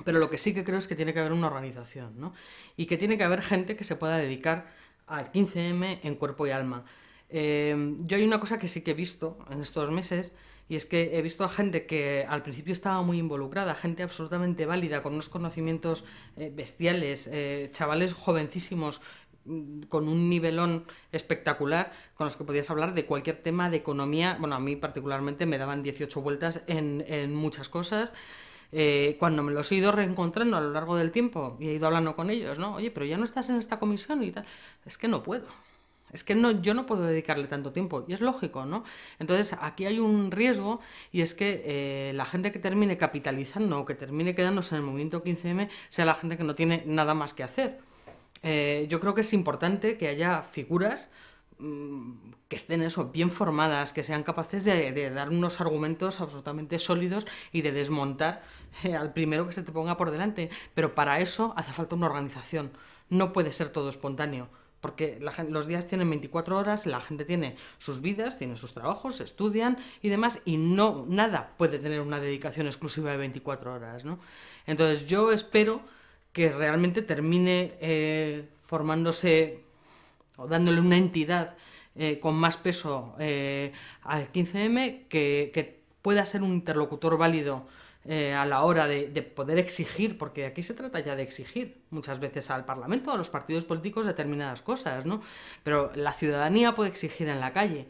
Pero lo que sí que creo es que tiene que haber una organización, ¿no? Y que tiene que haber gente que se pueda dedicar al 15M en cuerpo y alma. Em, yo hay una cosa que sí que he visto en estos meses y es que he visto a gente que al principio estaba muy involucrada, gente absolutamente válida, con unos conocimientos eh, bestiales, eh, chavales jovencísimos mm, con un nivelón espectacular con los que podías hablar de cualquier tema de economía. Bueno, a mí particularmente me daban 18 vueltas en, muchas cosas. Eh, cuando me los he ido reencontrando a lo largo del tiempo y he ido hablando con ellos, ¿no? Oye, pero ya no estás en esta comisión y tal. Es que no puedo. Es que yo no puedo dedicarle tanto tiempo y es lógico, ¿no? Entonces aquí hay un riesgo y es que eh, la gente que termine capitalizando o que termine quedándose en el movimiento 15M sea la gente que no tiene nada más que hacer. Eh, yo creo que es importante que haya figuras mm, que estén eso, bien formadas, que sean capaces de, dar unos argumentos absolutamente sólidos y de desmontar eh, al primero que se te ponga por delante. Pero para eso hace falta una organización. No puede ser todo espontáneo porque los días tienen 24 horas, la gente tiene sus vidas, tiene sus trabajos, estudian y demás, y no, nada puede tener una dedicación exclusiva de 24 horas, ¿no? Entonces yo espero que realmente termine eh, formándose o dándole una entidad eh, con más peso eh, al 15M que pueda ser un interlocutor válido eh, a la hora de, poder exigir, porque aquí se trata ya de exigir muchas veces al Parlamento, a los partidos políticos determinadas cosas, ¿no? Pero la ciudadanía puede exigir en la calle.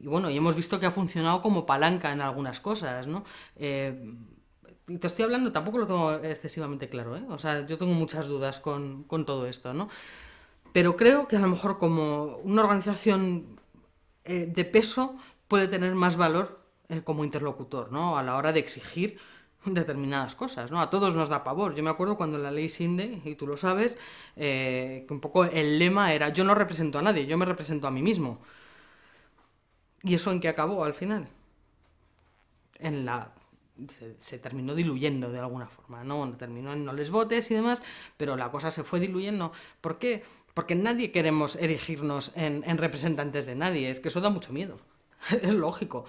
Y bueno, y hemos visto que ha funcionado como palanca en algunas cosas, ¿no? Eh, y te estoy hablando, tampoco lo tengo excesivamente claro, ¿eh? O sea, yo tengo muchas dudas con, con todo esto, ¿no? Pero creo que a lo mejor como una organización de peso puede tener más valor eh, como interlocutor, ¿no? A la hora de exigir determinadas cosas, ¿no? A todos nos da pavor. Yo me acuerdo cuando la ley Sinde, y tú lo sabes, eh, que un poco el lema era yo no represento a nadie, yo me represento a mí mismo. ¿Y eso en qué acabó al final? En la... Se, terminó diluyendo de alguna forma, ¿no? Terminó en no les votes y demás, pero la cosa se fue diluyendo. ¿Por qué? Porque nadie queremos erigirnos en, en representantes de nadie, es que eso da mucho miedo, es lógico.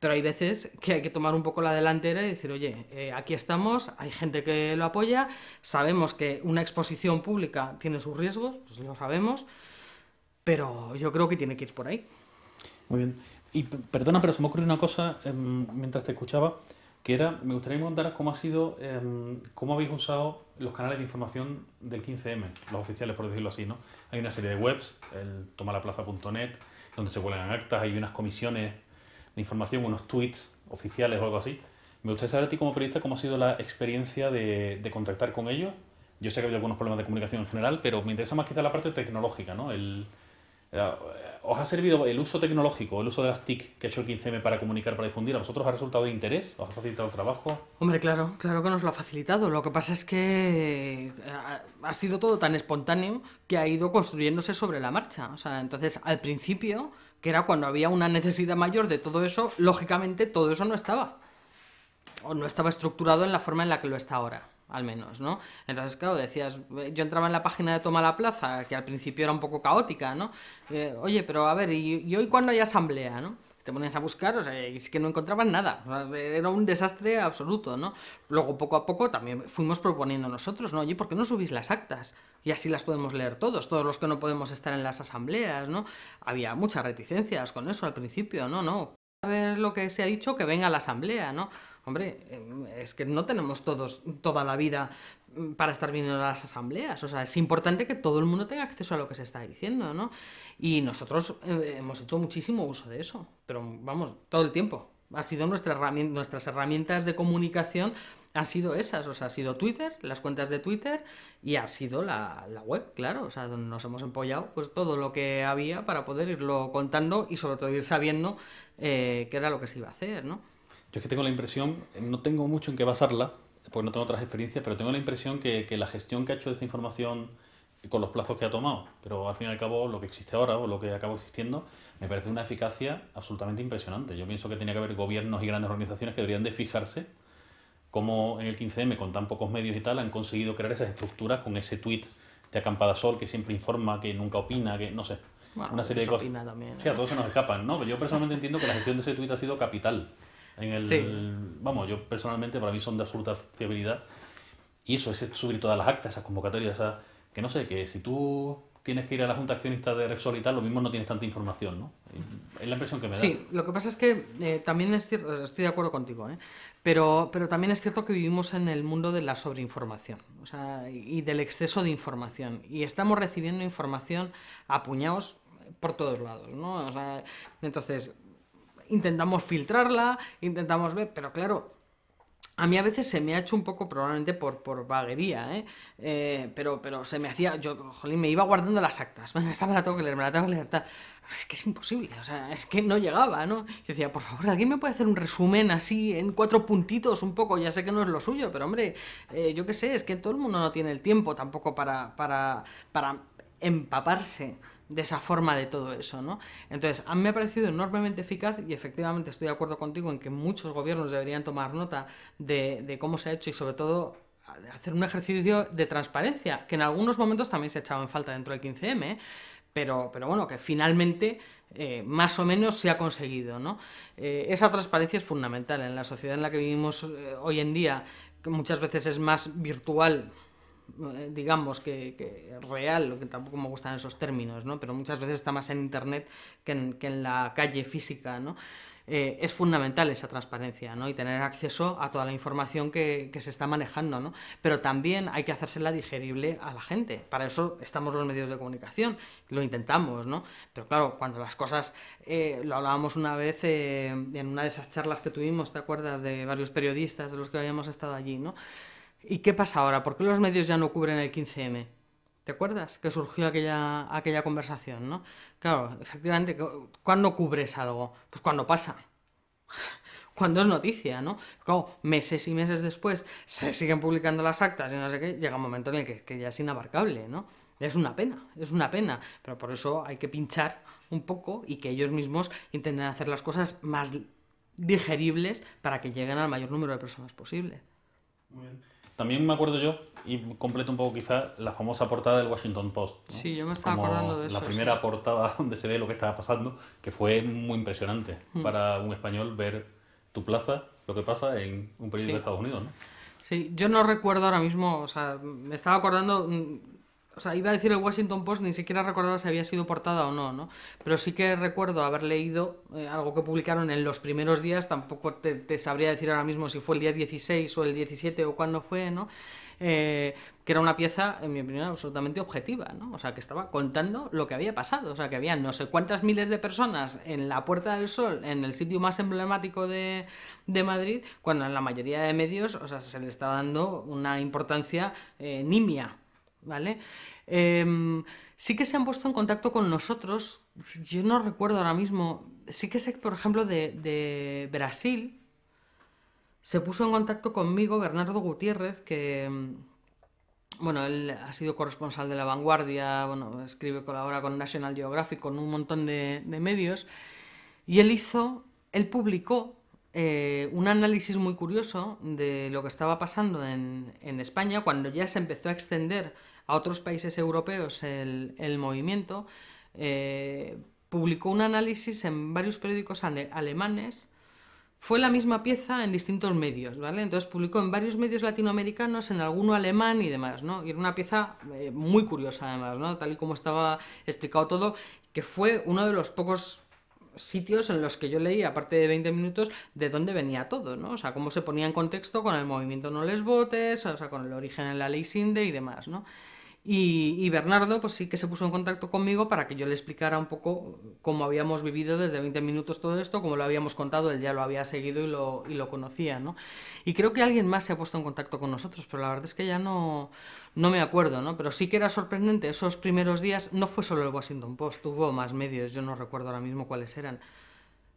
Pero hay veces que hay que tomar un poco la delantera y decir, oye, eh, aquí estamos, hay gente que lo apoya, sabemos que una exposición pública tiene sus riesgos, pues lo sabemos, pero yo creo que tiene que ir por ahí. Muy bien. Y perdona, pero se me ocurrió una cosa em, mientras te escuchaba, que era, me gustaría que cómo ha sido, em, cómo habéis usado los canales de información del 15M, los oficiales, por decirlo así, ¿no? Hay una serie de webs, el tomalaplaza.net, donde se cuelgan actas, hay unas comisiones información, unos tweets oficiales o algo así. Me gustaría saber a ti como periodista cómo ha sido la experiencia de, contactar con ellos. Yo sé que ha habido algunos problemas de comunicación en general, pero me interesa más quizá la parte tecnológica, ¿no? Eh, ¿Os ha servido el uso tecnológico, el uso de las TIC que ha hecho el 15M para comunicar, para difundir? ¿A vosotros ha resultado de interés? ¿Os ha facilitado el trabajo? Hombre, claro, claro que nos lo ha facilitado. Lo que pasa es que eh, ha sido todo tan espontáneo que ha ido construyéndose sobre la marcha. entonces al principio que era cuando había una necesidad mayor de todo eso, lógicamente todo eso no estaba. O no estaba estructurado en la forma en la que lo está ahora, al menos, ¿no? Entonces, claro, decías, eh, yo entraba en la página de Toma la Plaza, que al principio era un poco caótica, ¿no? Eh, oye, pero a ver, ¿y, ¿y hoy cuando hay asamblea, no? te ponías a buscar, o sea, y es que no encontraban nada, era un desastre absoluto, ¿no? Luego poco a poco también fuimos proponiendo nosotros, ¿no? Oye, ¿por qué no subís las actas? Y así las podemos leer todos, todos los que no podemos estar en las asambleas, ¿no? Había muchas reticencias con eso al principio, no, no. A ver lo que se ha dicho, que venga a la asamblea, ¿no? Hombre, em, es que no tenemos todos toda la vida para estar viendo a las asambleas. O sea, es importante que todo el mundo tenga acceso a lo que se está diciendo, Y nosotros eh, hemos hecho muchísimo uso de eso, pero vamos, todo el tiempo. Ha sido nuestras herramientas de comunicación han sido esas, o ha sido Twitter, las cuentas de Twitter y ha sido la, web, claro, o donde nos hemos empollado pues todo lo que había para poder irlo contando y sobre todo ir sabiendo eh, qué era lo que se iba a hacer, Yo es que tengo la impresión, no tengo mucho en qué basarla, pues no tengo otras experiencias, pero tengo la impresión que, que la gestión que ha hecho de esta información con los plazos que ha tomado, pero al fin y al cabo lo que existe ahora o lo que acaba existiendo, me parece una eficacia absolutamente impresionante. Yo pienso que tenía que haber gobiernos y grandes organizaciones que deberían de fijarse cómo en el 15M, con tan pocos medios y tal, han conseguido crear esas estructuras con ese tweet de Acampada Sol que siempre informa, que nunca opina, que no sé. una serie de cosas. Sí, a ¿eh? todos se nos escapan, ¿no? Pero yo personalmente entiendo que la gestión de ese tweet ha sido capital. En el, Vamos, yo personalmente, para mí son de absoluta fiabilidad. Y eso, es subir todas las actas, esas convocatorias, que no sé, que si tú tienes que ir a la Junta Accionista de Repsol y tal, lo mismo no tienes tanta información, ¿no? Es la impresión que me da. Sí, lo que pasa es que eh, también es cierto, estoy de acuerdo contigo, ¿eh? pero, pero también es cierto que vivimos en el mundo de la sobreinformación o sea, y del exceso de información. Y estamos recibiendo información a puñados por todos lados, ¿no? O sea, entonces, intentamos filtrarla, intentamos ver, pero claro, a mí a veces se me ha hecho un poco, probablemente por, por vaguería, ¿eh? Eh, pero, pero se me hacía. Yo, jolín, me iba guardando las actas. esta me la tengo que leer, me la tengo que leer. Es que es imposible, o sea, es que no llegaba, ¿no? Y decía, por favor, ¿alguien me puede hacer un resumen así, en cuatro puntitos, un poco? Ya sé que no es lo suyo, pero hombre, eh, yo qué sé, es que todo el mundo no tiene el tiempo tampoco para, para, para empaparse de esa forma de todo eso, ¿no? Entonces, a mí me ha parecido enormemente eficaz y efectivamente estoy de acuerdo contigo en que muchos gobiernos deberían tomar nota de, cómo se ha hecho y sobre todo hacer un ejercicio de transparencia, que en algunos momentos también se echaba en falta dentro del 15M, ¿eh? pero, pero bueno, que finalmente eh, más o menos se ha conseguido, ¿no? Eh, esa transparencia es fundamental en la sociedad en la que vivimos hoy en día, que muchas veces es más virtual eh, digamos, que, que, real, que tampoco me gustan esos términos, ¿no? Pero muchas veces está más en Internet que en, la calle física, ¿no? Eh, es fundamental esa transparencia ¿no? y tener acceso a toda la información que, se está manejando. ¿no? Pero también hay que hacérsela digerible a la gente. Para eso estamos los medios de comunicación, lo intentamos. ¿no? Pero claro, cuando las cosas, eh, lo hablábamos una vez en una de esas charlas que tuvimos, ¿te acuerdas? De varios periodistas de los que habíamos estado allí. ¿no? ¿Y qué pasa ahora? ¿Por qué los medios ya no cubren el 15M? ¿Te acuerdas? Que surgió aquella, aquella conversación, ¿no? Claro, efectivamente, ¿cuándo cubres algo? Pues cuando pasa. cuando es noticia, ¿no? Como meses y meses después se siguen publicando las actas y no sé qué, llega un momento en el que, ya es inabarcable, ¿no? Es una pena, es una pena, pero por eso hay que pinchar un poco y que ellos mismos intenten hacer las cosas más digeribles para que lleguen al mayor número de personas posible. Muy bien. También me acuerdo yo, y completo un poco quizá, la famosa portada del Washington Post. Sí, yo me estaba acordando de eso. La primera portada donde se ve lo que estaba pasando, que fue muy impresionante mm. para un español ver tu plaza, lo que pasa en un periódico de Estados Unidos, ¿no? Sí, yo no recuerdo ahora mismo, o sea, me estaba acordando mm, o sea, iba a decir el Washington Post, ni siquiera recordaba si había sido portada o no, ¿no? Pero sí que recuerdo haber leído eh, algo que publicaron en los primeros días, tampoco te, sabría decir ahora mismo si fue el día 16 o el 17 o cuándo fue, ¿no? Eh, que era una pieza, en mi opinión, absolutamente objetiva, O sea, que estaba contando lo que había pasado, o sea, que había no sé cuántas miles de personas en la Puerta del Sol, en el sitio más emblemático de, Madrid, cuando en la mayoría de medios, o sea, se le estaba dando una importancia eh, nimia, Em, sí que se han puesto en contacto con nosotros, yo no recuerdo ahora mismo, sí que sé, por ejemplo, de, Brasil, se puso en contacto conmigo Bernardo Gutiérrez, que, em, bueno, él ha sido corresponsal de La Vanguardia, bueno, escribe, colabora con National Geographic, con un montón de, medios, y él hizo, él publicó eh, un análisis muy curioso de lo que estaba pasando en España cuando ya se empezó a extender a otros países europeos el, movimiento, eh, publicó un análisis en varios periódicos alemanes. Fue la misma pieza en distintos medios, ¿vale? Entonces publicó en varios medios latinoamericanos, en alguno alemán y demás, ¿no? Y era una pieza eh, muy curiosa además, ¿no? Tal y como estaba explicado todo, que fue uno de los pocos sitios en los que yo leí, aparte de 20 minutos, de dónde venía todo, ¿no? O sea, cómo se ponía en contexto con el movimiento No les votes, o sea, con el origen en la ley Sinde y demás, ¿no? Y, Bernardo, pues sí que se puso en contacto conmigo para que yo le explicara un poco cómo habíamos vivido desde 20 minutos todo esto, como lo habíamos contado, él ya lo había seguido y lo, y lo conocía, ¿no? Y creo que alguien más se ha puesto en contacto con nosotros, pero la verdad es que ya no, no me acuerdo, ¿no? Pero sí que era sorprendente esos primeros días, no fue solo el Washington Post, hubo más medios, yo no recuerdo ahora mismo cuáles eran.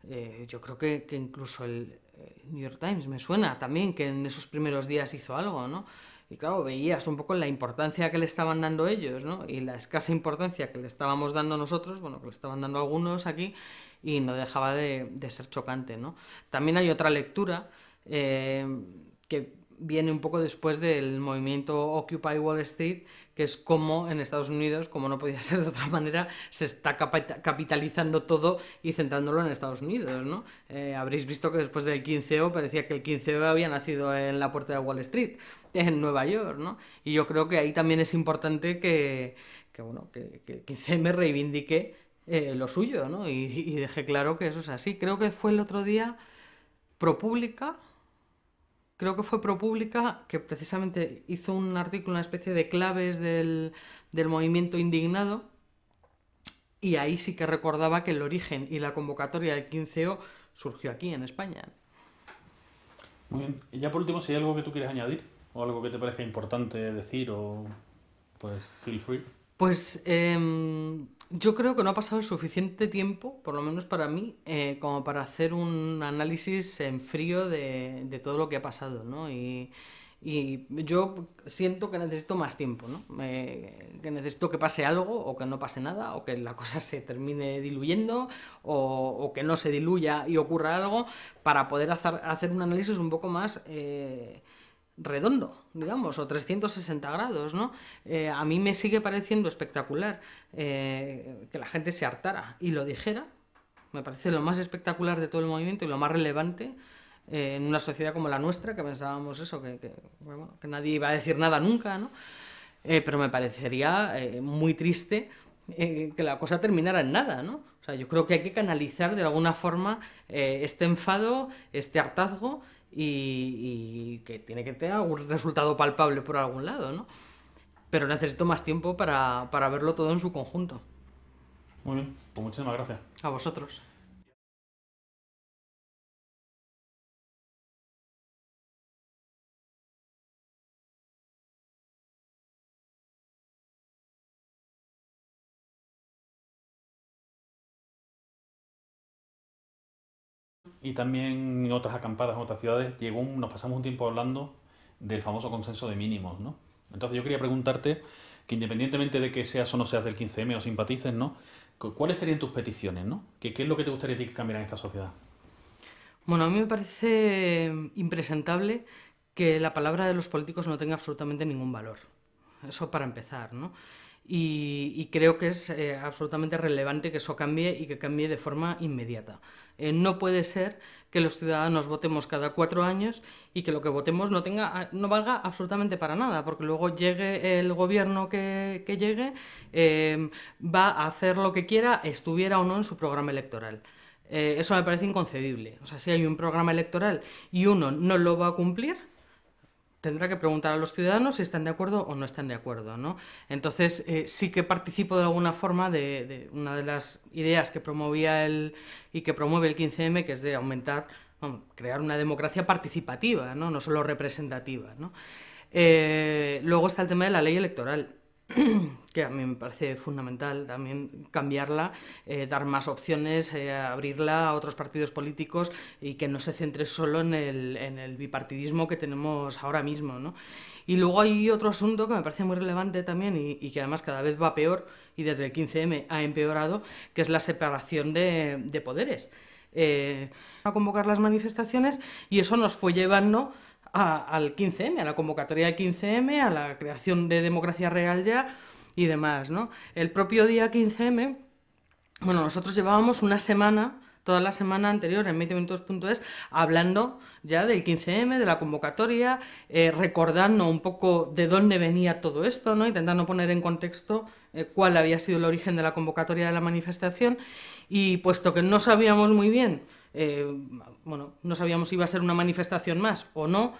Eh, yo creo que, incluso el, el New York Times me suena también que en esos primeros días hizo algo, ¿no? Y claro, veías un poco la importancia que le estaban dando ellos, ¿no? Y la escasa importancia que le estábamos dando nosotros, bueno, que le estaban dando algunos aquí, y no dejaba de, ser chocante, ¿no? También hay otra lectura eh, que viene un poco después del movimiento Occupy Wall Street, que es como en Estados Unidos, como no podía ser de otra manera, se está capitalizando todo y centrándolo en Estados Unidos, ¿no? Eh, habréis visto que después del 15O parecía que el 15O había nacido en la puerta de Wall Street, en Nueva York, ¿no? Y yo creo que ahí también es importante que, el 15M reivindique eh, lo suyo, ¿no? Y, deje claro que eso es así. Creo que fue el otro día ProPublica creo que fue ProPública, que precisamente hizo un artículo, una especie de claves del, del movimiento indignado, y ahí sí que recordaba que el origen y la convocatoria del 15O surgió aquí en España. Muy bien. Y ya por último, si hay algo que tú quieres añadir o algo que te parezca importante decir, o pues feel free. Pues em, yo creo que no ha pasado suficiente tiempo, por lo menos para mí, eh, como para hacer un análisis en frío de, todo lo que ha pasado, ¿no? Y, yo siento que necesito más tiempo, ¿no? Eh, que necesito que pase algo o que no pase nada o que la cosa se termine diluyendo o, que no se diluya y ocurra algo para poder hacer, un análisis un poco más eh, redondo, digamos, o 360 grados, ¿no? Eh, a mí me sigue pareciendo espectacular eh, que la gente se hartara y lo dijera. Me parece lo más espectacular de todo el movimiento y lo más relevante eh, en una sociedad como la nuestra, que pensábamos eso, que, nadie iba a decir nada nunca, ¿no? pero me parecería muy triste que la cosa terminara en nada, ¿no? O sea, yo creo que hay que canalizar de alguna forma este enfado, este hartazgo y, que tiene que tener algún resultado palpable por algún lado, ¿no? Pero necesito más tiempo para, para verlo todo en su conjunto. Muy bien, pues muchísimas gracias. A vosotros. y también en otras acampadas en otras ciudades, llegó nos pasamos un tiempo hablando del famoso consenso de mínimos, ¿no? Entonces yo quería preguntarte que independientemente de que seas o no seas del 15M o simpatices, ¿no? ¿Cuáles serían tus peticiones, no? ¿Qué, qué es lo que te gustaría que cambiara en esta sociedad? Bueno, a mí me parece impresentable que la palabra de los políticos no tenga absolutamente ningún valor. Eso para empezar, ¿no? y, creo que es eh, absolutamente relevante que eso cambie y que cambie de forma inmediata. Eh, no puede ser que los ciudadanos votemos cada cuatro años y que lo que votemos no, tenga, ah, no valga absolutamente para nada, porque luego llegue el gobierno que, llegue, em, va a hacer lo que quiera, estuviera o no en su programa electoral. Eh, eso me parece inconcebible. O sea, si hay un programa electoral y uno no lo va a cumplir, tendrá que preguntar a los ciudadanos si están de acuerdo o no están de acuerdo. ¿no? Entonces, eh, sí que participo de alguna forma de, una de las ideas que promovía el, y que promueve el 15M, que es de aumentar, crear una democracia participativa, no, solo representativa. Eh, luego está el tema de la ley electoral. que a mí me parece fundamental también cambiarla, eh, dar más opciones, eh, abrirla a otros partidos políticos y que no se centre solo en el, bipartidismo que tenemos ahora mismo. Y luego hay otro asunto que me parece muy relevante también y, que además cada vez va peor y desde el 15M ha empeorado, que es la separación de, poderes. Eh, a convocar las manifestaciones y eso nos fue llevando al 15M, a la convocatoria del 15M, a la creación de Democracia Real ya y demás, ¿no? El propio día 15M, bueno, nosotros llevábamos una semana toda la semana anterior en 20 hablando ya del 15M, de la convocatoria, eh, recordando un poco de dónde venía todo esto, ¿no? intentando poner en contexto eh, cuál había sido el origen de la convocatoria de la manifestación y puesto que no sabíamos muy bien eh, bueno, no sabíamos si iba a ser una manifestación más o no.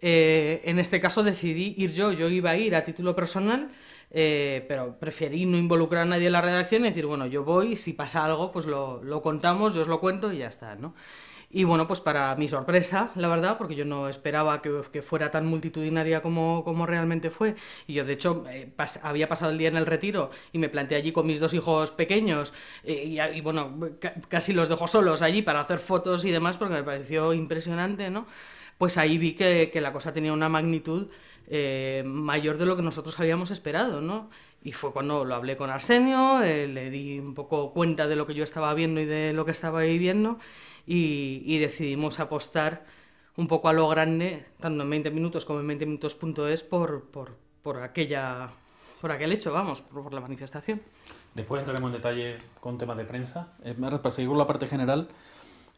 Eh, en este caso decidí ir yo, yo iba a ir a título personal, eh, pero preferí no involucrar a nadie en la redacción y decir, bueno, yo voy, si pasa algo, pues lo, lo contamos, yo os lo cuento y ya está, ¿no? Y bueno, pues para mi sorpresa, la verdad, porque yo no esperaba que, fuera tan multitudinaria como, como realmente fue. Y yo, de hecho, eh, había pasado el día en el retiro y me planteé allí con mis dos hijos pequeños eh, y, bueno, casi los dejo solos allí para hacer fotos y demás porque me pareció impresionante, ¿no? Pues ahí vi que, que la cosa tenía una magnitud eh, mayor de lo que nosotros habíamos esperado, ¿no? Y fue cuando lo hablé con Arsenio, le di un poco cuenta de lo que yo estaba viendo y de lo que estaba viviendo y, decidimos apostar un poco a lo grande, tanto en 20 minutos como en 20 minutos.es, por, por, por, por aquel hecho, vamos, por, la manifestación. Después entraremos en detalle con temas de prensa. para eh, seguir con la parte general,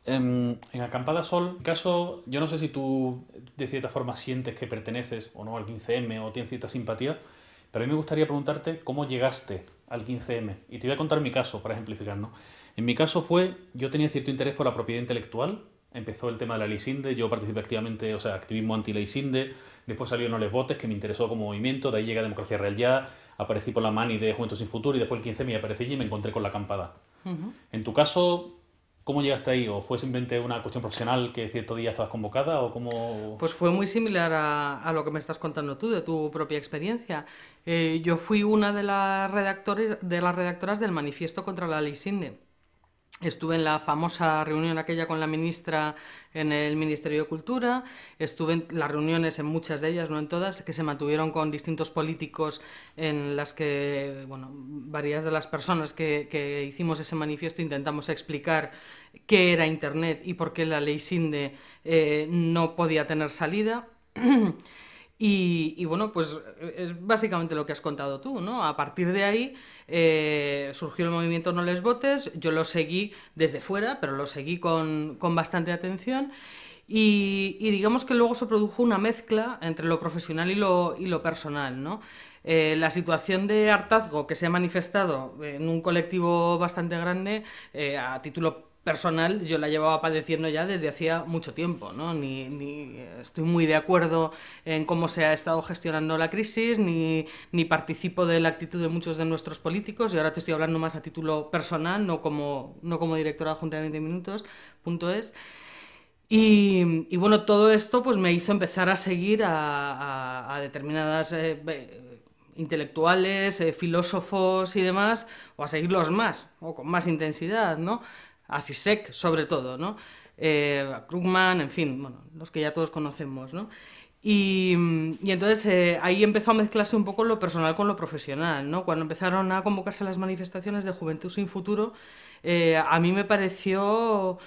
en, em, en, Acampada Sol, caso, yo no sé si tú de cierta forma sientes que perteneces o no al 15M o tienes cierta simpatía, pero a mí me gustaría preguntarte cómo llegaste al 15M. Y te voy a contar mi caso para ejemplificar, ¿no? En mi caso fue, yo tenía cierto interés por la propiedad intelectual, empezó el tema de la ley Sinde, yo participé activamente, o sea, activismo anti-ley Sinde, después salió No les votes, que me interesó como movimiento, de ahí llega Democracia Real Ya, aparecí por la MANI de Juventud Sin Futuro y después el 15 me aparecí y me encontré con la acampada. En tu caso, ¿Cómo llegaste ahí? ¿O fue simplemente una cuestión profesional que cierto día estabas convocada? o cómo... Pues fue muy similar a, lo que me estás contando tú, de tu propia experiencia. Eh, yo fui una de las, redactores, de las redactoras del manifiesto contra la ley Sinde. Estuve en la famosa reunión aquella con la ministra en el Ministerio de Cultura, estuve en las reuniones, en muchas de ellas, no en todas, que se mantuvieron con distintos políticos en las que, bueno, varias de las personas que, hicimos ese manifiesto intentamos explicar qué era Internet y por qué la ley SINDE eh, no podía tener salida. Y, bueno, pues eh, es básicamente lo que has contado tú, ¿no? A partir de ahí eh, surgió el movimiento No les votes, yo lo seguí desde fuera, pero lo seguí con, con bastante atención. Y, digamos que luego se produjo una mezcla entre lo profesional y lo, y lo personal. ¿no? Eh, la situación de hartazgo que se ha manifestado en un colectivo bastante grande a título personal yo la llevaba padeciendo ya desde hacía mucho tiempo, ¿no? Ni, estoy muy de acuerdo en cómo se ha estado gestionando la crisis, ni, ni participo de la actitud de muchos de nuestros políticos, y ahora te estoy hablando más a título personal, no como, no como directora de de 20 Minutos, punto es. Y, y, bueno, todo esto pues me hizo empezar a seguir a, determinadas... Eh, intelectuales, eh, filósofos y demás, o a seguirlos más, o con más intensidad, ¿no? a Sisek sobre todo, ¿no? a eh, Krugman, en fin, bueno, los que ya todos conocemos, ¿no? Y, entonces eh, ahí empezó a mezclarse un poco lo personal con lo profesional, ¿no? Cuando empezaron a convocarse las manifestaciones de Juventud sin Futuro, eh, a mí me pareció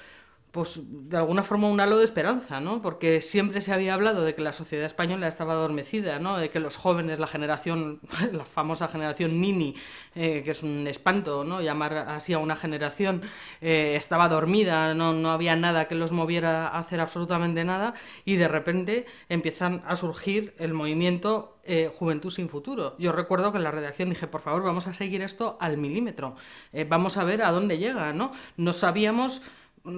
pues de alguna forma un halo de esperanza, ¿no? Porque siempre se había hablado de que la sociedad española estaba adormecida, ¿no? De que los jóvenes, la generación, la famosa generación Nini, eh, que es un espanto, ¿no? Llamar así a una generación, eh, estaba dormida, ¿no? no había nada que los moviera a hacer absolutamente nada y de repente empiezan a surgir el movimiento eh, Juventud sin Futuro. Yo recuerdo que en la redacción dije, por favor, vamos a seguir esto al milímetro, vamos a ver a dónde llega, ¿no? No sabíamos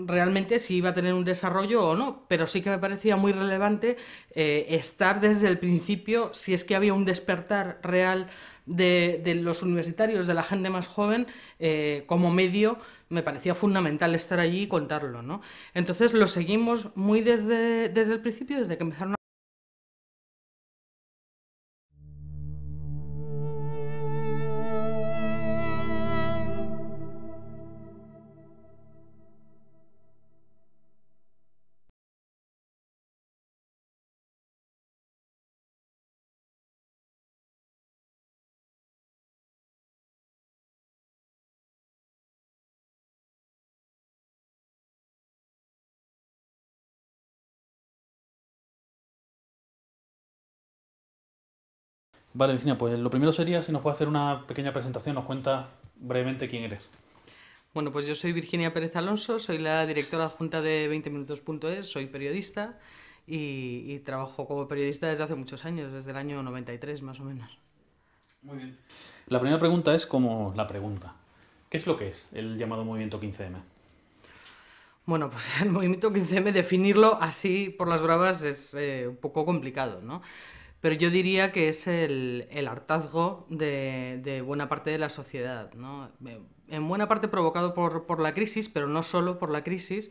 realmente si iba a tener un desarrollo o no, pero sí que me parecía muy relevante eh, estar desde el principio, si es que había un despertar real de, los universitarios, de la gente más joven, eh, como medio, me parecía fundamental estar allí y contarlo. ¿no? Entonces lo seguimos muy desde, desde el principio, desde que empezaron Vale, Virginia, pues lo primero sería si nos puede hacer una pequeña presentación, nos cuenta brevemente quién eres. Bueno, pues yo soy Virginia Pérez Alonso, soy la directora adjunta de 20minutos.es, soy periodista y, trabajo como periodista desde hace muchos años, desde el año 93 más o menos. Muy bien. La primera pregunta es como la pregunta. ¿Qué es lo que es el llamado movimiento 15M? Bueno, pues el movimiento 15M, definirlo así por las bravas es eh, un poco complicado, ¿no? Pero yo diría que es el, hartazgo de, buena parte de la sociedad, ¿no? Eh, en buena parte provocado por, la crisis, pero no solo por la crisis,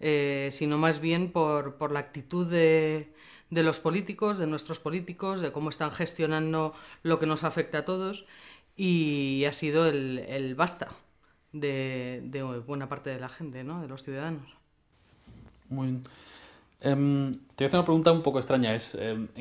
eh, sino más bien por, la actitud de, los políticos, de nuestros políticos, de cómo están gestionando lo que nos afecta a todos. Y ha sido el, basta de, buena parte de la gente, ¿no? de los ciudadanos. Muy bien. Em, te voy a hacer una pregunta un poco extraña. Es, em,